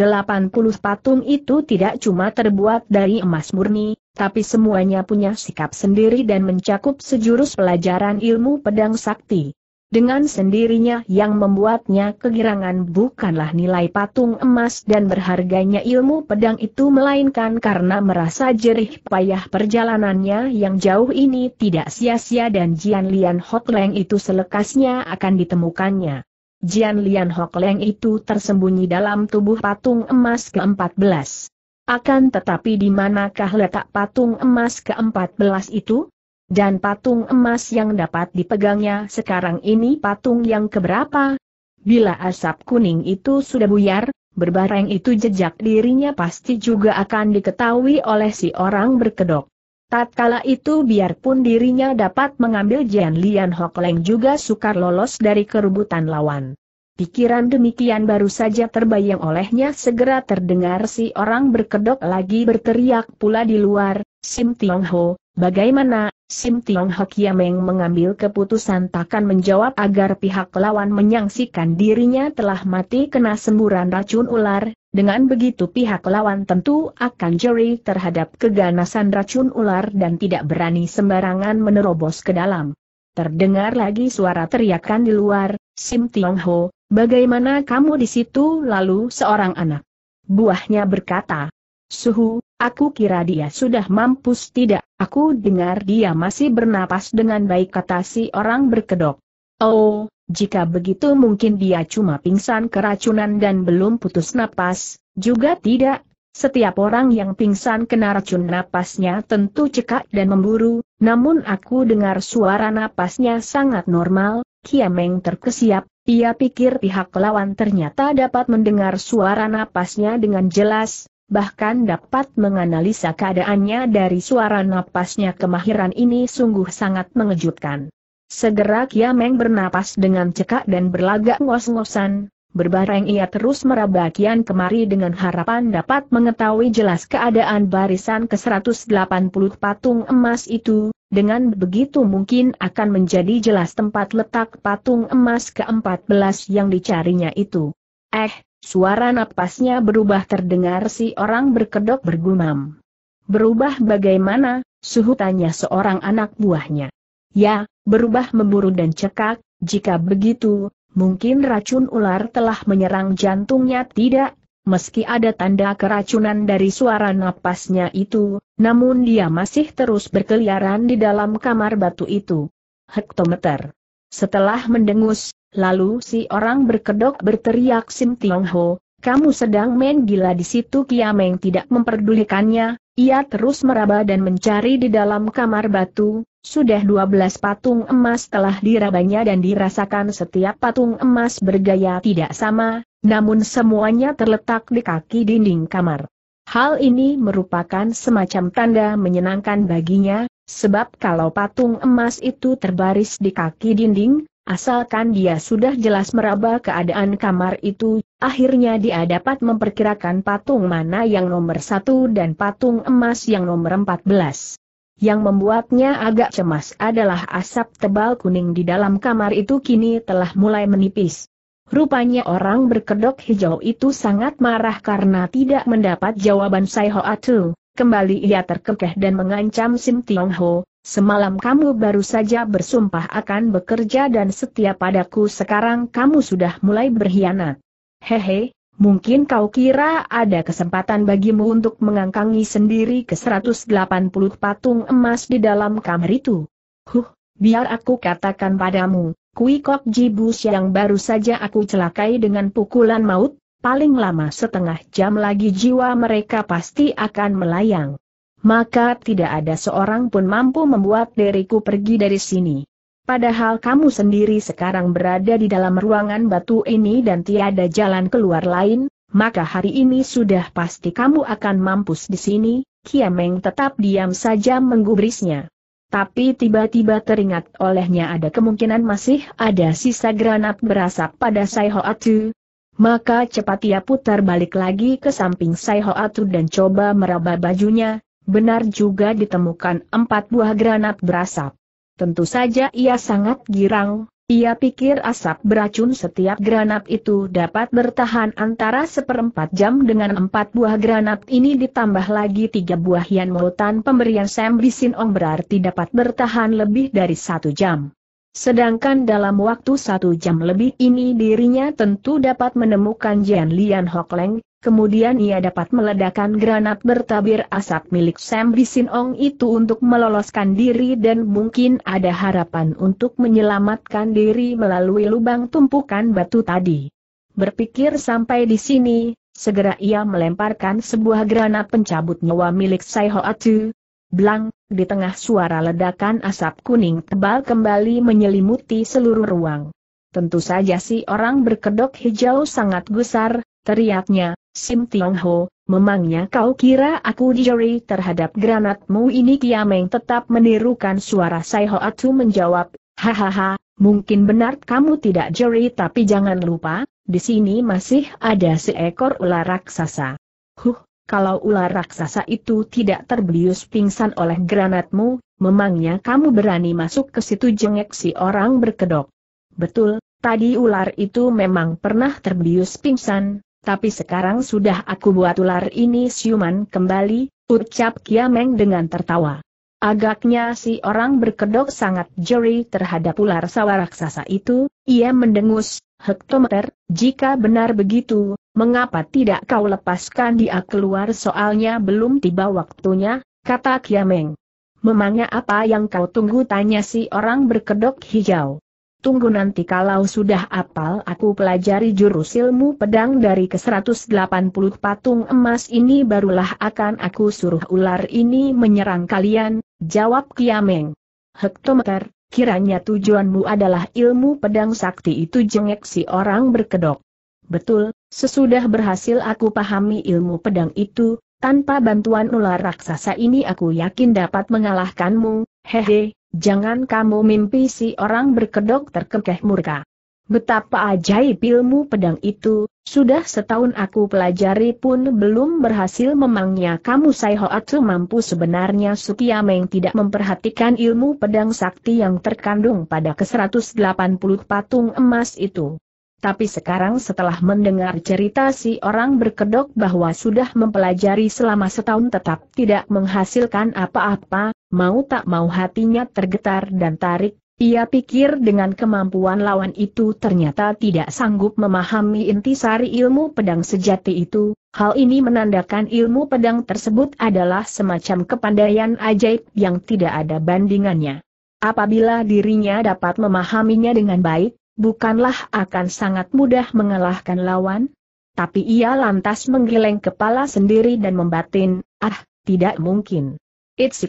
patung itu tidak cuma terbuat dari emas murni, tapi semuanya punya sikap sendiri dan mencakup sejurus pelajaran ilmu pedang sakti. Dengan sendirinya yang membuatnya kegirangan bukanlah nilai patung emas dan berharganya ilmu pedang itu melainkan karena merasa jerih payah perjalanannya yang jauh ini tidak sia-sia dan Jian Lian Hotleng itu selekasnya akan ditemukannya. Jian Lian Hok Leng itu tersembunyi dalam tubuh patung emas ke-14. Akan tetapi di manakah letak patung emas ke-14 itu? Dan patung emas yang dapat dipegangnya sekarang ini patung yang keberapa? Bila asap kuning itu sudah buyar, berbareng itu jejak dirinya pasti juga akan diketahui oleh si orang berkedok. Tatkala itu biarpun dirinya dapat mengambil Jian Lian Hok Leng juga sukar lolos dari kerubutan lawan. Pikiran demikian baru saja terbayang olehnya segera terdengar si orang berkedok lagi berteriak pula di luar, Sim Tiong Ho, bagaimana, Sim Tiong Ho Kiameng mengambil keputusan takkan menjawab agar pihak lawan menyaksikan dirinya telah mati kena semburan racun ular, dengan begitu pihak lawan tentu akan jeri terhadap keganasan racun ular dan tidak berani sembarangan menerobos ke dalam. Terdengar lagi suara teriakan di luar, Sim Tiong Ho, bagaimana kamu di situ lalu seorang anak? Buahnya berkata, Suhu, aku kira dia sudah mampus tidak, aku dengar dia masih bernapas dengan baik kata si orang berkedok. Oh, jika begitu mungkin dia cuma pingsan keracunan dan belum putus napas, juga tidak. Setiap orang yang pingsan kena racun napasnya tentu cekak dan memburu, namun aku dengar suara napasnya sangat normal, Kiameng terkesiap, ia pikir pihak lawan ternyata dapat mendengar suara napasnya dengan jelas, bahkan dapat menganalisa keadaannya dari suara napasnya kemahiran ini sungguh sangat mengejutkan. Segera Kiameng bernapas dengan cekak dan berlagak ngos-ngosan, berbareng ia terus meraba kian kemari dengan harapan dapat mengetahui jelas keadaan barisan ke-180 patung emas itu, dengan begitu mungkin akan menjadi jelas tempat letak patung emas ke-14 yang dicarinya itu. Eh, Suara napasnya berubah terdengar si orang berkedok bergumam. Berubah bagaimana, suhu tanya seorang anak buahnya. Ya, berubah memburu dan cekak, jika begitu, mungkin racun ular telah menyerang jantungnya tidak, meski ada tanda keracunan dari suara napasnya itu, namun dia masih terus berkeliaran di dalam kamar batu itu. Hektometer. Setelah mendengus, Lalu si orang berkedok berteriak Sim Tiong Ho, kamu sedang main gila di situ Kiameng tidak memperdulikannya, ia terus meraba dan mencari di dalam kamar batu, sudah 12 patung emas telah dirabanya dan dirasakan setiap patung emas bergaya tidak sama, namun semuanya terletak di kaki dinding kamar. Hal ini merupakan semacam tanda menyenangkan baginya, sebab kalau patung emas itu terbaris di kaki dinding, Asalkan dia sudah jelas meraba keadaan kamar itu, akhirnya dia dapat memperkirakan patung mana yang nomor satu dan patung emas yang nomor empat belas. Yang membuatnya agak cemas adalah asap tebal kuning di dalam kamar itu kini telah mulai menipis. Rupanya orang berkedok hijau itu sangat marah karena tidak mendapat jawaban Sai Hoa Tu. Kembali ia terkekeh dan mengancam Sim Tiong Ho, Semalam kamu baru saja bersumpah akan bekerja dan setia padaku sekarang kamu sudah mulai berkhianat. Hehe, mungkin kau kira ada kesempatan bagimu untuk mengangkangi sendiri ke 180 patung emas di dalam kamar itu. Huh, biar aku katakan padamu, Kui Kok Jibus yang baru saja aku celakai dengan pukulan maut, paling lama setengah jam lagi jiwa mereka pasti akan melayang maka tidak ada seorang pun mampu membuat diriku pergi dari sini. Padahal kamu sendiri sekarang berada di dalam ruangan batu ini dan tiada jalan keluar lain, maka hari ini sudah pasti kamu akan mampus di sini, Kiameng tetap diam saja menggubrisnya. Tapi tiba-tiba teringat olehnya ada kemungkinan masih ada sisa granat berasap pada Sai Hoatu. Maka cepat ia putar balik lagi ke samping Sai Hoatu dan coba meraba bajunya, benar juga ditemukan empat buah granat berasap. Tentu saja ia sangat girang, ia pikir asap beracun setiap granat itu dapat bertahan antara seperempat jam dengan empat buah granat ini ditambah lagi tiga buah mulutan pemberian Sam Bisinong berarti dapat bertahan lebih dari satu jam. Sedangkan dalam waktu satu jam lebih ini dirinya tentu dapat menemukan Jian Lian Hokleng, Kemudian ia dapat meledakkan granat bertabir asap milik Sam Bisinong itu untuk meloloskan diri dan mungkin ada harapan untuk menyelamatkan diri melalui lubang tumpukan batu tadi. Berpikir sampai di sini, segera ia melemparkan sebuah granat pencabut nyawa milik Sai Hoatu. Blang, di tengah suara ledakan asap kuning tebal kembali menyelimuti seluruh ruang. Tentu saja si orang berkedok hijau sangat gusar, teriaknya, Sim Tiong Ho, memangnya kau kira aku dijeri terhadap granatmu ini Kiameng tetap menirukan suara Sai Ho Atu menjawab, hahaha, mungkin benar kamu tidak jeri tapi jangan lupa, di sini masih ada seekor ular raksasa. Huh, kalau ular raksasa itu tidak terbelius pingsan oleh granatmu, memangnya kamu berani masuk ke situ jengek si orang berkedok. Betul, tadi ular itu memang pernah terbelius pingsan, tapi sekarang sudah aku buat ular ini siuman kembali, ucap Kiameng dengan tertawa. Agaknya si orang berkedok sangat jeri terhadap ular sawah raksasa itu, ia mendengus, hektometer, jika benar begitu, mengapa tidak kau lepaskan dia keluar soalnya belum tiba waktunya, kata Kiameng. Memangnya apa yang kau tunggu tanya si orang berkedok hijau. Tunggu nanti kalau sudah apal aku pelajari jurus ilmu pedang dari ke-180 patung emas ini barulah akan aku suruh ular ini menyerang kalian, jawab Kiameng. Hektometer, kiranya tujuanmu adalah ilmu pedang sakti itu jengek si orang berkedok. Betul, sesudah berhasil aku pahami ilmu pedang itu, tanpa bantuan ular raksasa ini aku yakin dapat mengalahkanmu, hehe, Jangan kamu mimpi si orang berkedok terkekeh murka. Betapa ajaib ilmu pedang itu, sudah setahun aku pelajari pun belum berhasil memangnya kamu Saihoatsu mampu sebenarnya Meng tidak memperhatikan ilmu pedang sakti yang terkandung pada ke-180 patung emas itu. Tapi sekarang setelah mendengar cerita si orang berkedok bahwa sudah mempelajari selama setahun tetap tidak menghasilkan apa-apa, mau tak mau hatinya tergetar dan tarik, ia pikir dengan kemampuan lawan itu ternyata tidak sanggup memahami intisari ilmu pedang sejati itu, hal ini menandakan ilmu pedang tersebut adalah semacam kepandaian ajaib yang tidak ada bandingannya. Apabila dirinya dapat memahaminya dengan baik, bukanlah akan sangat mudah mengalahkan lawan? Tapi ia lantas menggeleng kepala sendiri dan membatin, ah, tidak mungkin.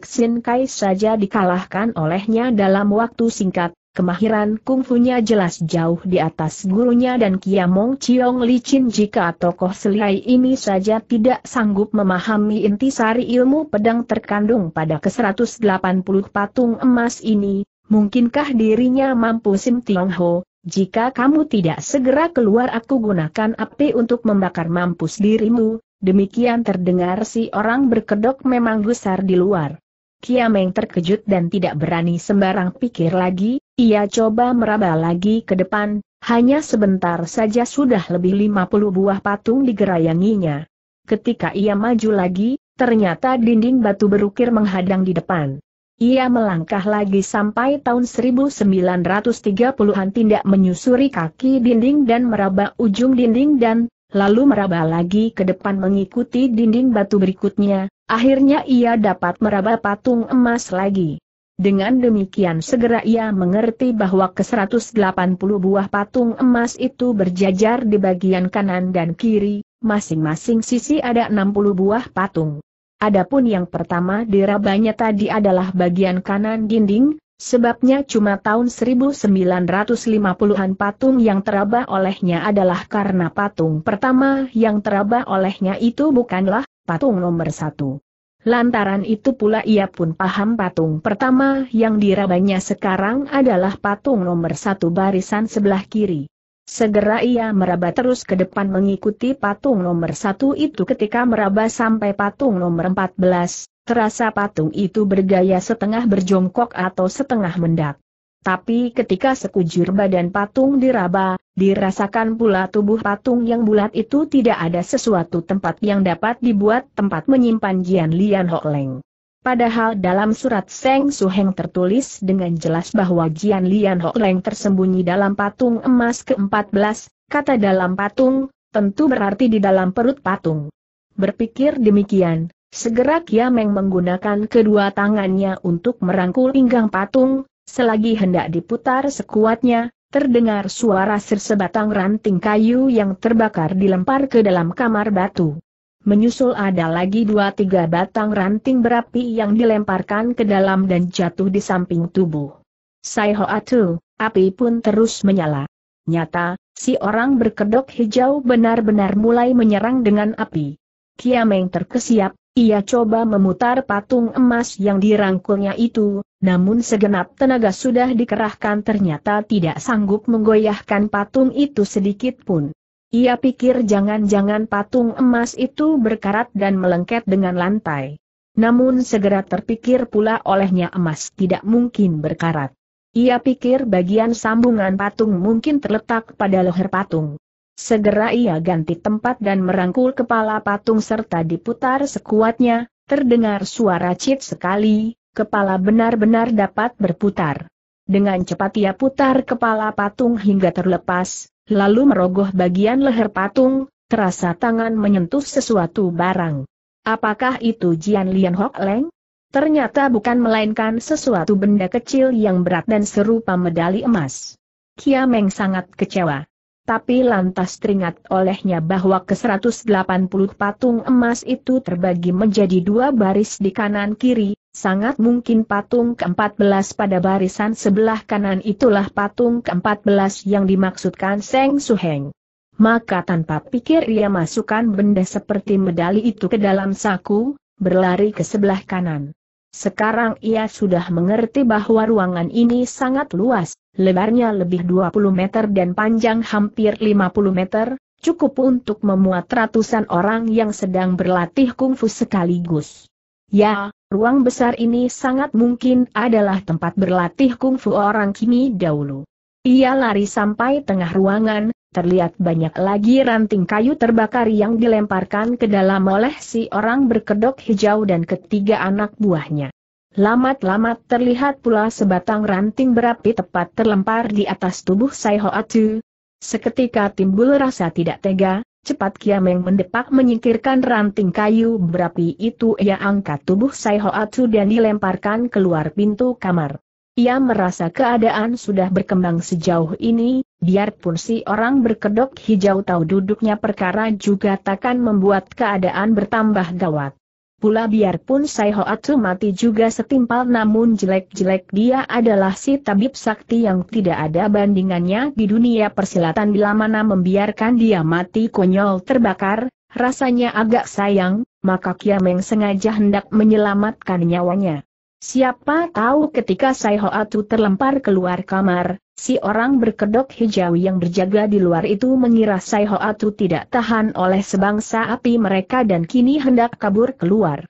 Sin Kai saja dikalahkan olehnya dalam waktu singkat, kemahiran kungfunya jelas jauh di atas gurunya dan Kiamong Chiong Licin jika tokoh selai ini saja tidak sanggup memahami inti sari ilmu pedang terkandung pada ke-180 patung emas ini, mungkinkah dirinya mampu Sim Tiong Ho, jika kamu tidak segera keluar aku gunakan api untuk membakar mampus dirimu, demikian terdengar si orang berkedok memang gusar di luar. Kiameng terkejut dan tidak berani sembarang pikir lagi, ia coba meraba lagi ke depan, hanya sebentar saja sudah lebih 50 buah patung digerayanginya. Ketika ia maju lagi, ternyata dinding batu berukir menghadang di depan. Ia melangkah lagi sampai tahun 1930-an tidak menyusuri kaki dinding dan meraba ujung dinding dan, lalu meraba lagi ke depan mengikuti dinding batu berikutnya, akhirnya ia dapat meraba patung emas lagi. Dengan demikian segera ia mengerti bahwa ke-180 buah patung emas itu berjajar di bagian kanan dan kiri, masing-masing sisi ada 60 buah patung. Adapun yang pertama dirabanya tadi adalah bagian kanan dinding, sebabnya cuma tahun 1950-an patung yang teraba olehnya adalah karena patung pertama yang teraba olehnya itu bukanlah patung nomor satu. Lantaran itu pula ia pun paham patung pertama yang dirabanya sekarang adalah patung nomor satu barisan sebelah kiri. Segera ia meraba terus ke depan mengikuti patung nomor satu itu ketika meraba sampai patung nomor empat belas terasa patung itu bergaya setengah berjongkok atau setengah mendak. Tapi ketika sekujur badan patung diraba, dirasakan pula tubuh patung yang bulat itu tidak ada sesuatu tempat yang dapat dibuat tempat menyimpan Jian Lian Ho Leng. Padahal dalam surat Seng Suheng tertulis dengan jelas bahwa Jian Lian Ho Leng tersembunyi dalam patung emas ke-14, kata dalam patung, tentu berarti di dalam perut patung. Berpikir demikian, segera Kiameng menggunakan kedua tangannya untuk merangkul pinggang patung, selagi hendak diputar sekuatnya, terdengar suara sersebatang ranting kayu yang terbakar dilempar ke dalam kamar batu. Menyusul ada lagi dua tiga batang ranting berapi yang dilemparkan ke dalam dan jatuh di samping tubuh. Sai Hoatu, api pun terus menyala. Nyata, si orang berkedok hijau benar-benar mulai menyerang dengan api. Kiameng terkesiap, ia coba memutar patung emas yang dirangkulnya itu, namun segenap tenaga sudah dikerahkan ternyata tidak sanggup menggoyahkan patung itu sedikit pun. Ia pikir jangan-jangan patung emas itu berkarat dan melengket dengan lantai. Namun segera terpikir pula olehnya emas tidak mungkin berkarat. Ia pikir bagian sambungan patung mungkin terletak pada leher patung. Segera ia ganti tempat dan merangkul kepala patung serta diputar sekuatnya, terdengar suara cit sekali, kepala benar-benar dapat berputar. Dengan cepat ia putar kepala patung hingga terlepas, lalu merogoh bagian leher patung, terasa tangan menyentuh sesuatu barang. Apakah itu Jian Lian Hok Leng? Ternyata bukan melainkan sesuatu benda kecil yang berat dan serupa medali emas. Kia Meng sangat kecewa. Tapi lantas teringat olehnya bahwa ke-180 patung emas itu terbagi menjadi dua baris di kanan kiri, Sangat mungkin patung ke-14 pada barisan sebelah kanan itulah patung ke-14 yang dimaksudkan Seng Suheng. Maka tanpa pikir ia masukkan benda seperti medali itu ke dalam saku, berlari ke sebelah kanan. Sekarang ia sudah mengerti bahwa ruangan ini sangat luas, lebarnya lebih 20 meter dan panjang hampir 50 meter, cukup untuk memuat ratusan orang yang sedang berlatih kungfu sekaligus. Ya, Ruang besar ini sangat mungkin adalah tempat berlatih kungfu orang kini dahulu. Ia lari sampai tengah ruangan, terlihat banyak lagi ranting kayu terbakar yang dilemparkan ke dalam oleh si orang berkedok hijau dan ketiga anak buahnya. Lamat-lamat terlihat pula sebatang ranting berapi tepat terlempar di atas tubuh Sai Hoatu. Seketika timbul rasa tidak tega, Cepat Kiameng mendepak menyingkirkan ranting kayu berapi itu ia angkat tubuh Sai Hoatsu dan dilemparkan keluar pintu kamar. Ia merasa keadaan sudah berkembang sejauh ini, biarpun si orang berkedok hijau tahu duduknya perkara juga takkan membuat keadaan bertambah gawat. Pula biarpun Sai hoatu mati juga setimpal namun jelek-jelek dia adalah si tabib sakti yang tidak ada bandingannya di dunia persilatan bila mana membiarkan dia mati konyol terbakar, rasanya agak sayang, maka Kiameng sengaja hendak menyelamatkan nyawanya. Siapa tahu ketika Sai Hoatu terlempar keluar kamar, Si orang berkedok hijau yang berjaga di luar itu mengira Sai Hoatu tidak tahan oleh sebangsa api mereka dan kini hendak kabur keluar.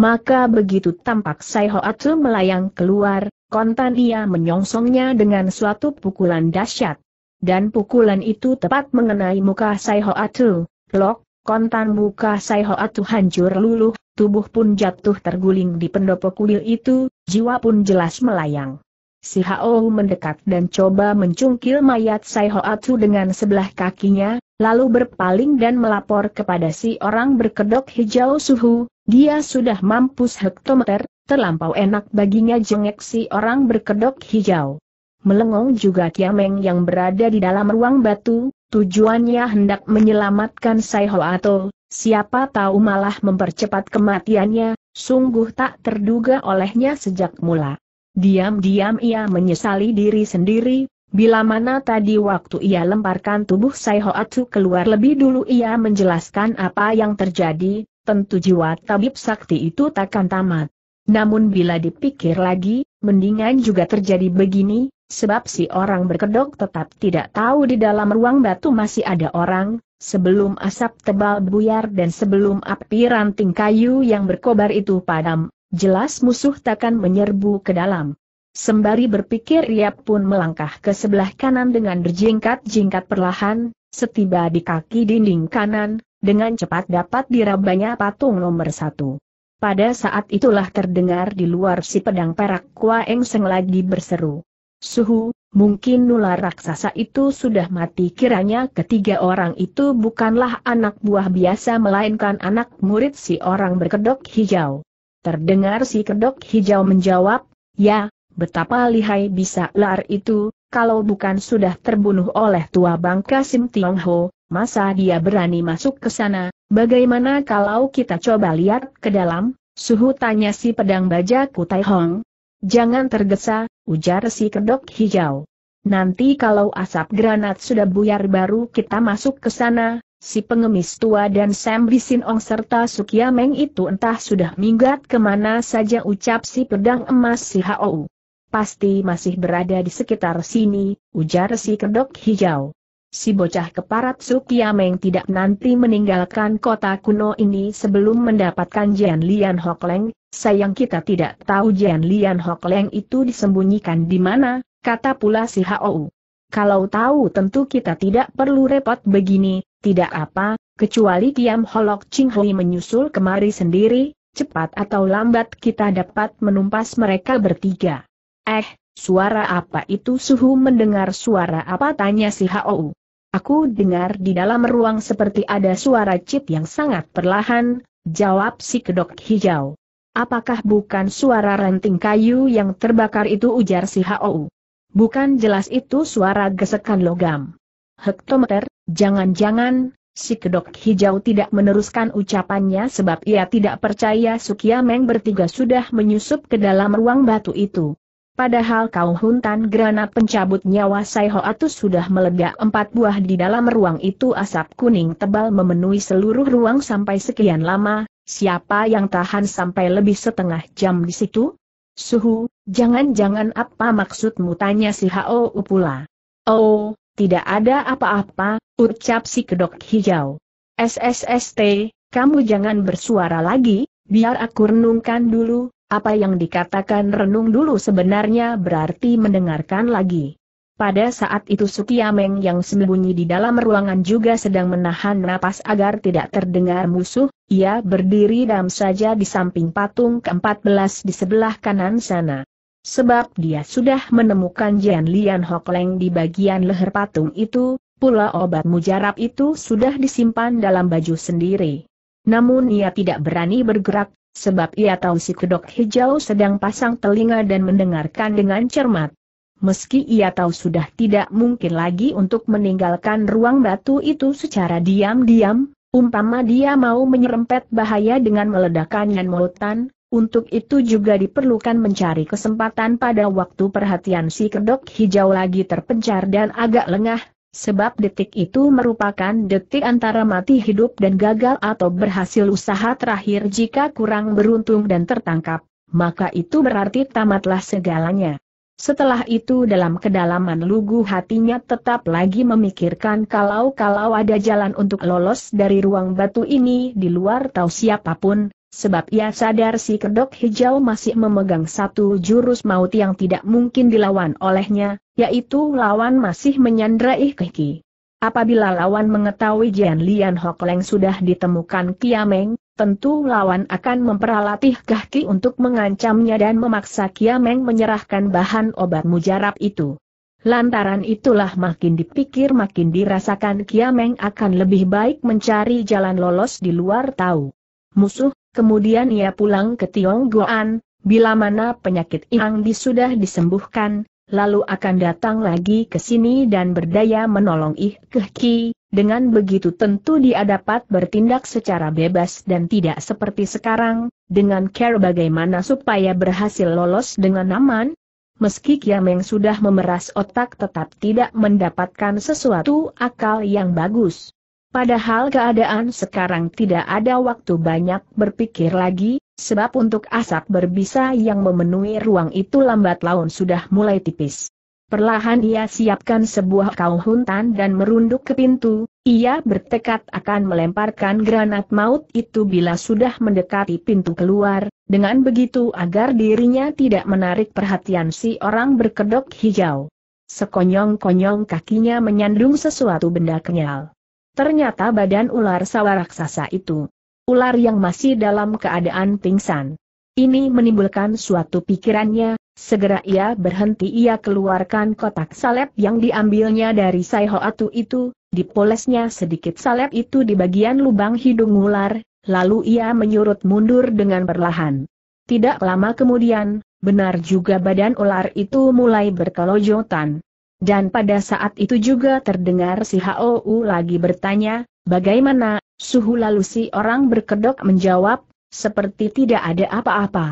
Maka begitu tampak Sai Hoatu melayang keluar, kontan ia menyongsongnya dengan suatu pukulan dahsyat. Dan pukulan itu tepat mengenai muka Sai Hoatu, lok, kontan muka Sai Hoatu hancur luluh, tubuh pun jatuh terguling di pendopo kuil itu, jiwa pun jelas melayang. Si Hao mendekat dan coba mencungkil mayat Sai Hoatsu dengan sebelah kakinya, lalu berpaling dan melapor kepada si orang berkedok hijau suhu, dia sudah mampus hektometer, terlampau enak baginya jengek si orang berkedok hijau. Melengong juga Tiameng yang berada di dalam ruang batu, tujuannya hendak menyelamatkan Sai Atu. siapa tahu malah mempercepat kematiannya, sungguh tak terduga olehnya sejak mula. Diam-diam ia menyesali diri sendiri, bila mana tadi waktu ia lemparkan tubuh Saihoatsu keluar lebih dulu ia menjelaskan apa yang terjadi, tentu jiwa tabib sakti itu takkan tamat. Namun bila dipikir lagi, mendingan juga terjadi begini, sebab si orang berkedok tetap tidak tahu di dalam ruang batu masih ada orang, sebelum asap tebal buyar dan sebelum api ranting kayu yang berkobar itu padam, jelas musuh takkan menyerbu ke dalam. Sembari berpikir ia pun melangkah ke sebelah kanan dengan berjingkat-jingkat perlahan, setiba di kaki dinding kanan, dengan cepat dapat dirabanya patung nomor satu. Pada saat itulah terdengar di luar si pedang perak Kwa Eng Seng lagi berseru. Suhu, mungkin nular raksasa itu sudah mati kiranya ketiga orang itu bukanlah anak buah biasa melainkan anak murid si orang berkedok hijau. Terdengar si kedok hijau menjawab, ya, betapa lihai bisa lar itu, kalau bukan sudah terbunuh oleh tua bangka Sim Ho, masa dia berani masuk ke sana, bagaimana kalau kita coba lihat ke dalam, suhu tanya si pedang baja Kutai Hong. Jangan tergesa, ujar si kedok hijau. Nanti kalau asap granat sudah buyar baru kita masuk ke sana, Si pengemis tua dan Sam Ong serta Sukiameng itu entah sudah minggat kemana saja ucap si pedang emas si Hou. Pasti masih berada di sekitar sini, ujar si kedok hijau. Si bocah keparat Sukiameng tidak nanti meninggalkan kota kuno ini sebelum mendapatkan Jian Lian Hokleng, sayang kita tidak tahu Jian Lian Hokleng itu disembunyikan di mana, kata pula si Hou. Kalau tahu tentu kita tidak perlu repot begini, tidak apa, kecuali Kiam Holok Ching Hui menyusul kemari sendiri, cepat atau lambat kita dapat menumpas mereka bertiga. Eh, suara apa itu suhu mendengar suara apa tanya si Hou. Aku dengar di dalam ruang seperti ada suara chip yang sangat perlahan, jawab si kedok hijau. Apakah bukan suara renting kayu yang terbakar itu ujar si Hou? Bukan jelas itu suara gesekan logam. Hektometer, Jangan-jangan, si kedok hijau tidak meneruskan ucapannya sebab ia tidak percaya Sukiameng bertiga sudah menyusup ke dalam ruang batu itu. Padahal kau huntan granat pencabut nyawa Saiho Atus sudah meledak empat buah di dalam ruang itu asap kuning tebal memenuhi seluruh ruang sampai sekian lama, siapa yang tahan sampai lebih setengah jam di situ? Suhu, jangan-jangan apa maksudmu tanya si Hao pula. Oh, tidak ada apa-apa, ucap si kedok hijau. SSST, kamu jangan bersuara lagi, biar aku renungkan dulu, apa yang dikatakan renung dulu sebenarnya berarti mendengarkan lagi. Pada saat itu Sukiameng yang sembunyi di dalam ruangan juga sedang menahan napas agar tidak terdengar musuh, ia berdiri dam saja di samping patung ke-14 di sebelah kanan sana. Sebab dia sudah menemukan Jian Lian Hok di bagian leher patung itu, pula obat mujarab itu sudah disimpan dalam baju sendiri. Namun ia tidak berani bergerak, sebab ia tahu si kedok hijau sedang pasang telinga dan mendengarkan dengan cermat. Meski ia tahu sudah tidak mungkin lagi untuk meninggalkan ruang batu itu secara diam-diam, umpama dia mau menyerempet bahaya dengan meledakkan Yan untuk itu juga diperlukan mencari kesempatan pada waktu perhatian si kedok hijau lagi terpencar dan agak lengah, sebab detik itu merupakan detik antara mati hidup dan gagal atau berhasil usaha terakhir jika kurang beruntung dan tertangkap, maka itu berarti tamatlah segalanya. Setelah itu dalam kedalaman lugu hatinya tetap lagi memikirkan kalau-kalau ada jalan untuk lolos dari ruang batu ini di luar tahu siapapun, sebab ia sadar si kedok hijau masih memegang satu jurus maut yang tidak mungkin dilawan olehnya, yaitu lawan masih menyandra ikhiki. Apabila lawan mengetahui Jian Lian Hokleng sudah ditemukan Kiameng, tentu lawan akan memperalatih Keki untuk mengancamnya dan memaksa Kiameng menyerahkan bahan obat mujarab itu. Lantaran itulah makin dipikir makin dirasakan Kiameng akan lebih baik mencari jalan lolos di luar tahu musuh, kemudian ia pulang ke Tionggoan, bila mana penyakit Iang Bi sudah disembuhkan, lalu akan datang lagi ke sini dan berdaya menolong Ih Kehki, dengan begitu tentu dia dapat bertindak secara bebas dan tidak seperti sekarang, dengan care bagaimana supaya berhasil lolos dengan aman. Meski Kiameng sudah memeras otak tetap tidak mendapatkan sesuatu akal yang bagus. Padahal keadaan sekarang tidak ada waktu banyak berpikir lagi, sebab untuk asap berbisa yang memenuhi ruang itu lambat laun sudah mulai tipis. Perlahan ia siapkan sebuah kauhuntan dan merunduk ke pintu, ia bertekad akan melemparkan granat maut itu bila sudah mendekati pintu keluar, dengan begitu agar dirinya tidak menarik perhatian si orang berkedok hijau. Sekonyong-konyong kakinya menyandung sesuatu benda kenyal. Ternyata badan ular sawah raksasa itu. Ular yang masih dalam keadaan pingsan. Ini menimbulkan suatu pikirannya, segera ia berhenti ia keluarkan kotak salep yang diambilnya dari Saihoatu itu, dipolesnya sedikit salep itu di bagian lubang hidung ular, lalu ia menyurut mundur dengan perlahan. Tidak lama kemudian, benar juga badan ular itu mulai berkelojotan. Dan pada saat itu juga terdengar si HOU lagi bertanya, bagaimana, suhu lalu si orang berkedok menjawab, seperti tidak ada apa-apa.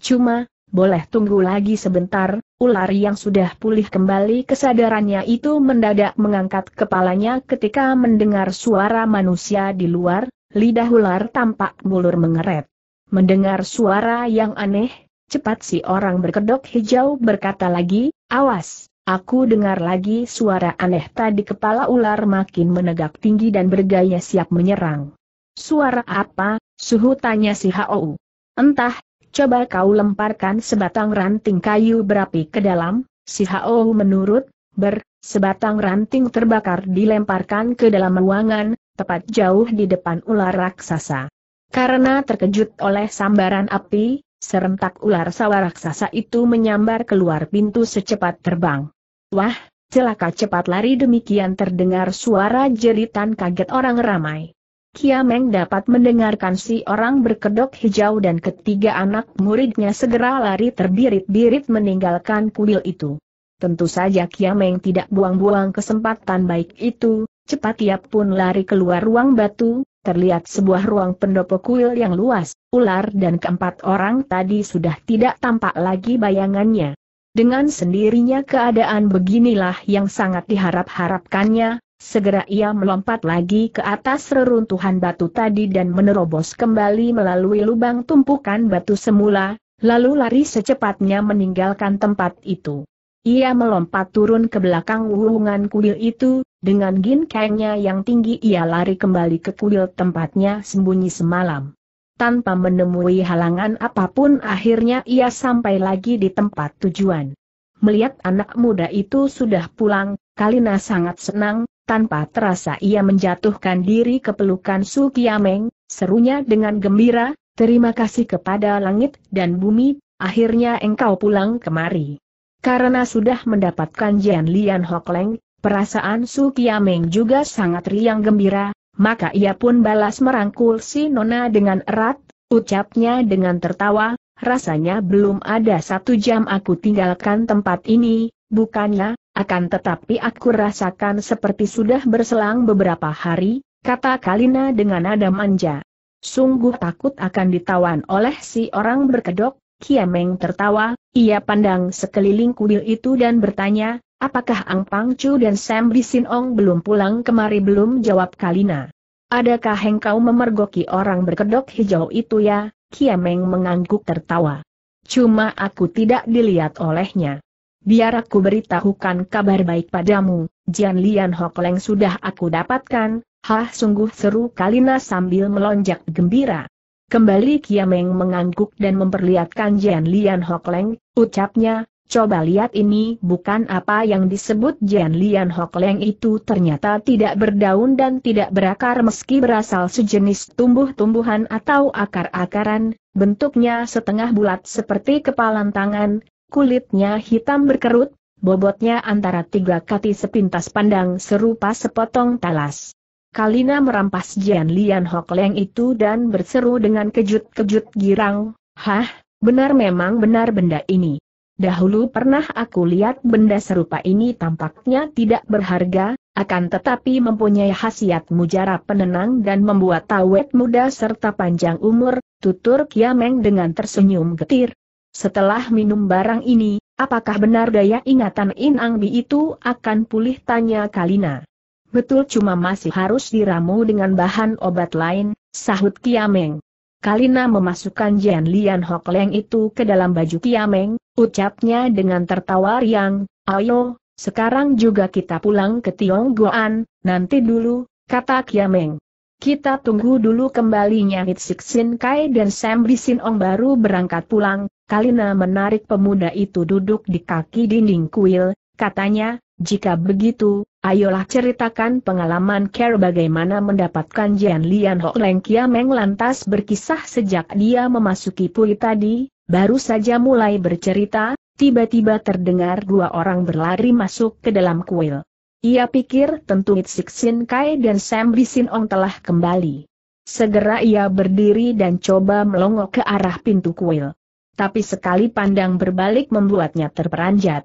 Cuma, boleh tunggu lagi sebentar, ular yang sudah pulih kembali kesadarannya itu mendadak mengangkat kepalanya ketika mendengar suara manusia di luar, lidah ular tampak mulur mengeret. Mendengar suara yang aneh, cepat si orang berkedok hijau berkata lagi, awas, Aku dengar lagi suara aneh tadi kepala ular makin menegak tinggi dan bergaya siap menyerang. Suara apa? Suhu tanya si Hou. Entah, coba kau lemparkan sebatang ranting kayu berapi ke dalam, si Hou menurut, ber, sebatang ranting terbakar dilemparkan ke dalam ruangan, tepat jauh di depan ular raksasa. Karena terkejut oleh sambaran api, serentak ular sawah raksasa itu menyambar keluar pintu secepat terbang. Wah, celaka cepat lari demikian terdengar suara jeritan kaget orang ramai. Kiameng dapat mendengarkan si orang berkedok hijau dan ketiga anak muridnya segera lari terbirit-birit meninggalkan kuil itu. Tentu saja Kiameng tidak buang-buang kesempatan baik itu, cepat ia pun lari keluar ruang batu, terlihat sebuah ruang pendopo kuil yang luas, ular dan keempat orang tadi sudah tidak tampak lagi bayangannya. Dengan sendirinya keadaan beginilah yang sangat diharap-harapkannya, segera ia melompat lagi ke atas reruntuhan batu tadi dan menerobos kembali melalui lubang tumpukan batu semula, lalu lari secepatnya meninggalkan tempat itu. Ia melompat turun ke belakang wuhungan kuil itu, dengan ginkengnya yang tinggi ia lari kembali ke kuil tempatnya sembunyi semalam tanpa menemui halangan apapun akhirnya ia sampai lagi di tempat tujuan. Melihat anak muda itu sudah pulang, Kalina sangat senang, tanpa terasa ia menjatuhkan diri ke pelukan Su Kiameng, serunya dengan gembira, terima kasih kepada langit dan bumi, akhirnya engkau pulang kemari. Karena sudah mendapatkan Jian Lian Hokleng, perasaan Su Kiameng juga sangat riang gembira, maka ia pun balas merangkul si Nona dengan erat, ucapnya dengan tertawa, rasanya belum ada satu jam aku tinggalkan tempat ini, bukannya, akan tetapi aku rasakan seperti sudah berselang beberapa hari, kata Kalina dengan nada manja. Sungguh takut akan ditawan oleh si orang berkedok, Kiameng tertawa, ia pandang sekeliling kuil itu dan bertanya, Apakah Ang Pangcu dan Sam Ong belum pulang kemari belum jawab Kalina? Adakah engkau memergoki orang berkedok hijau itu ya? Kiameng mengangguk tertawa. Cuma aku tidak dilihat olehnya. Biar aku beritahukan kabar baik padamu, Jian Lian Hokleng sudah aku dapatkan, hah sungguh seru Kalina sambil melonjak gembira. Kembali Kiameng mengangguk dan memperlihatkan Jian Lian Hokleng, ucapnya, Coba lihat ini bukan apa yang disebut Jian Lian Hok Leng itu ternyata tidak berdaun dan tidak berakar meski berasal sejenis tumbuh-tumbuhan atau akar-akaran, bentuknya setengah bulat seperti kepalan tangan, kulitnya hitam berkerut, bobotnya antara tiga kati sepintas pandang serupa sepotong talas. Kalina merampas Jian Lian Hok Leng itu dan berseru dengan kejut-kejut girang, Hah, benar memang benar benda ini. Dahulu pernah aku lihat benda serupa ini tampaknya tidak berharga, akan tetapi mempunyai khasiat mujarab penenang dan membuat tawet muda serta panjang umur, tutur Kiameng dengan tersenyum getir. Setelah minum barang ini, apakah benar daya ingatan Inang Bi itu akan pulih tanya Kalina? Betul cuma masih harus diramu dengan bahan obat lain, sahut Kiameng. Kalina memasukkan Jian Lian Hok Leng itu ke dalam baju Kiameng, ucapnya dengan tertawa riang, ayo, sekarang juga kita pulang ke Tiong Goan, nanti dulu, kata Kiameng. Kita tunggu dulu kembalinya Sin Kai dan Sam Bisin Ong baru berangkat pulang, Kalina menarik pemuda itu duduk di kaki dinding kuil, katanya, jika begitu, Ayolah ceritakan pengalaman Care bagaimana mendapatkan Jian Lian Ho Leng Kia Meng lantas berkisah sejak dia memasuki pui tadi, baru saja mulai bercerita, tiba-tiba terdengar dua orang berlari masuk ke dalam kuil. Ia pikir tentu Itzik Sin Kai dan Sam Bisin Ong telah kembali. Segera ia berdiri dan coba melongok ke arah pintu kuil. Tapi sekali pandang berbalik membuatnya terperanjat.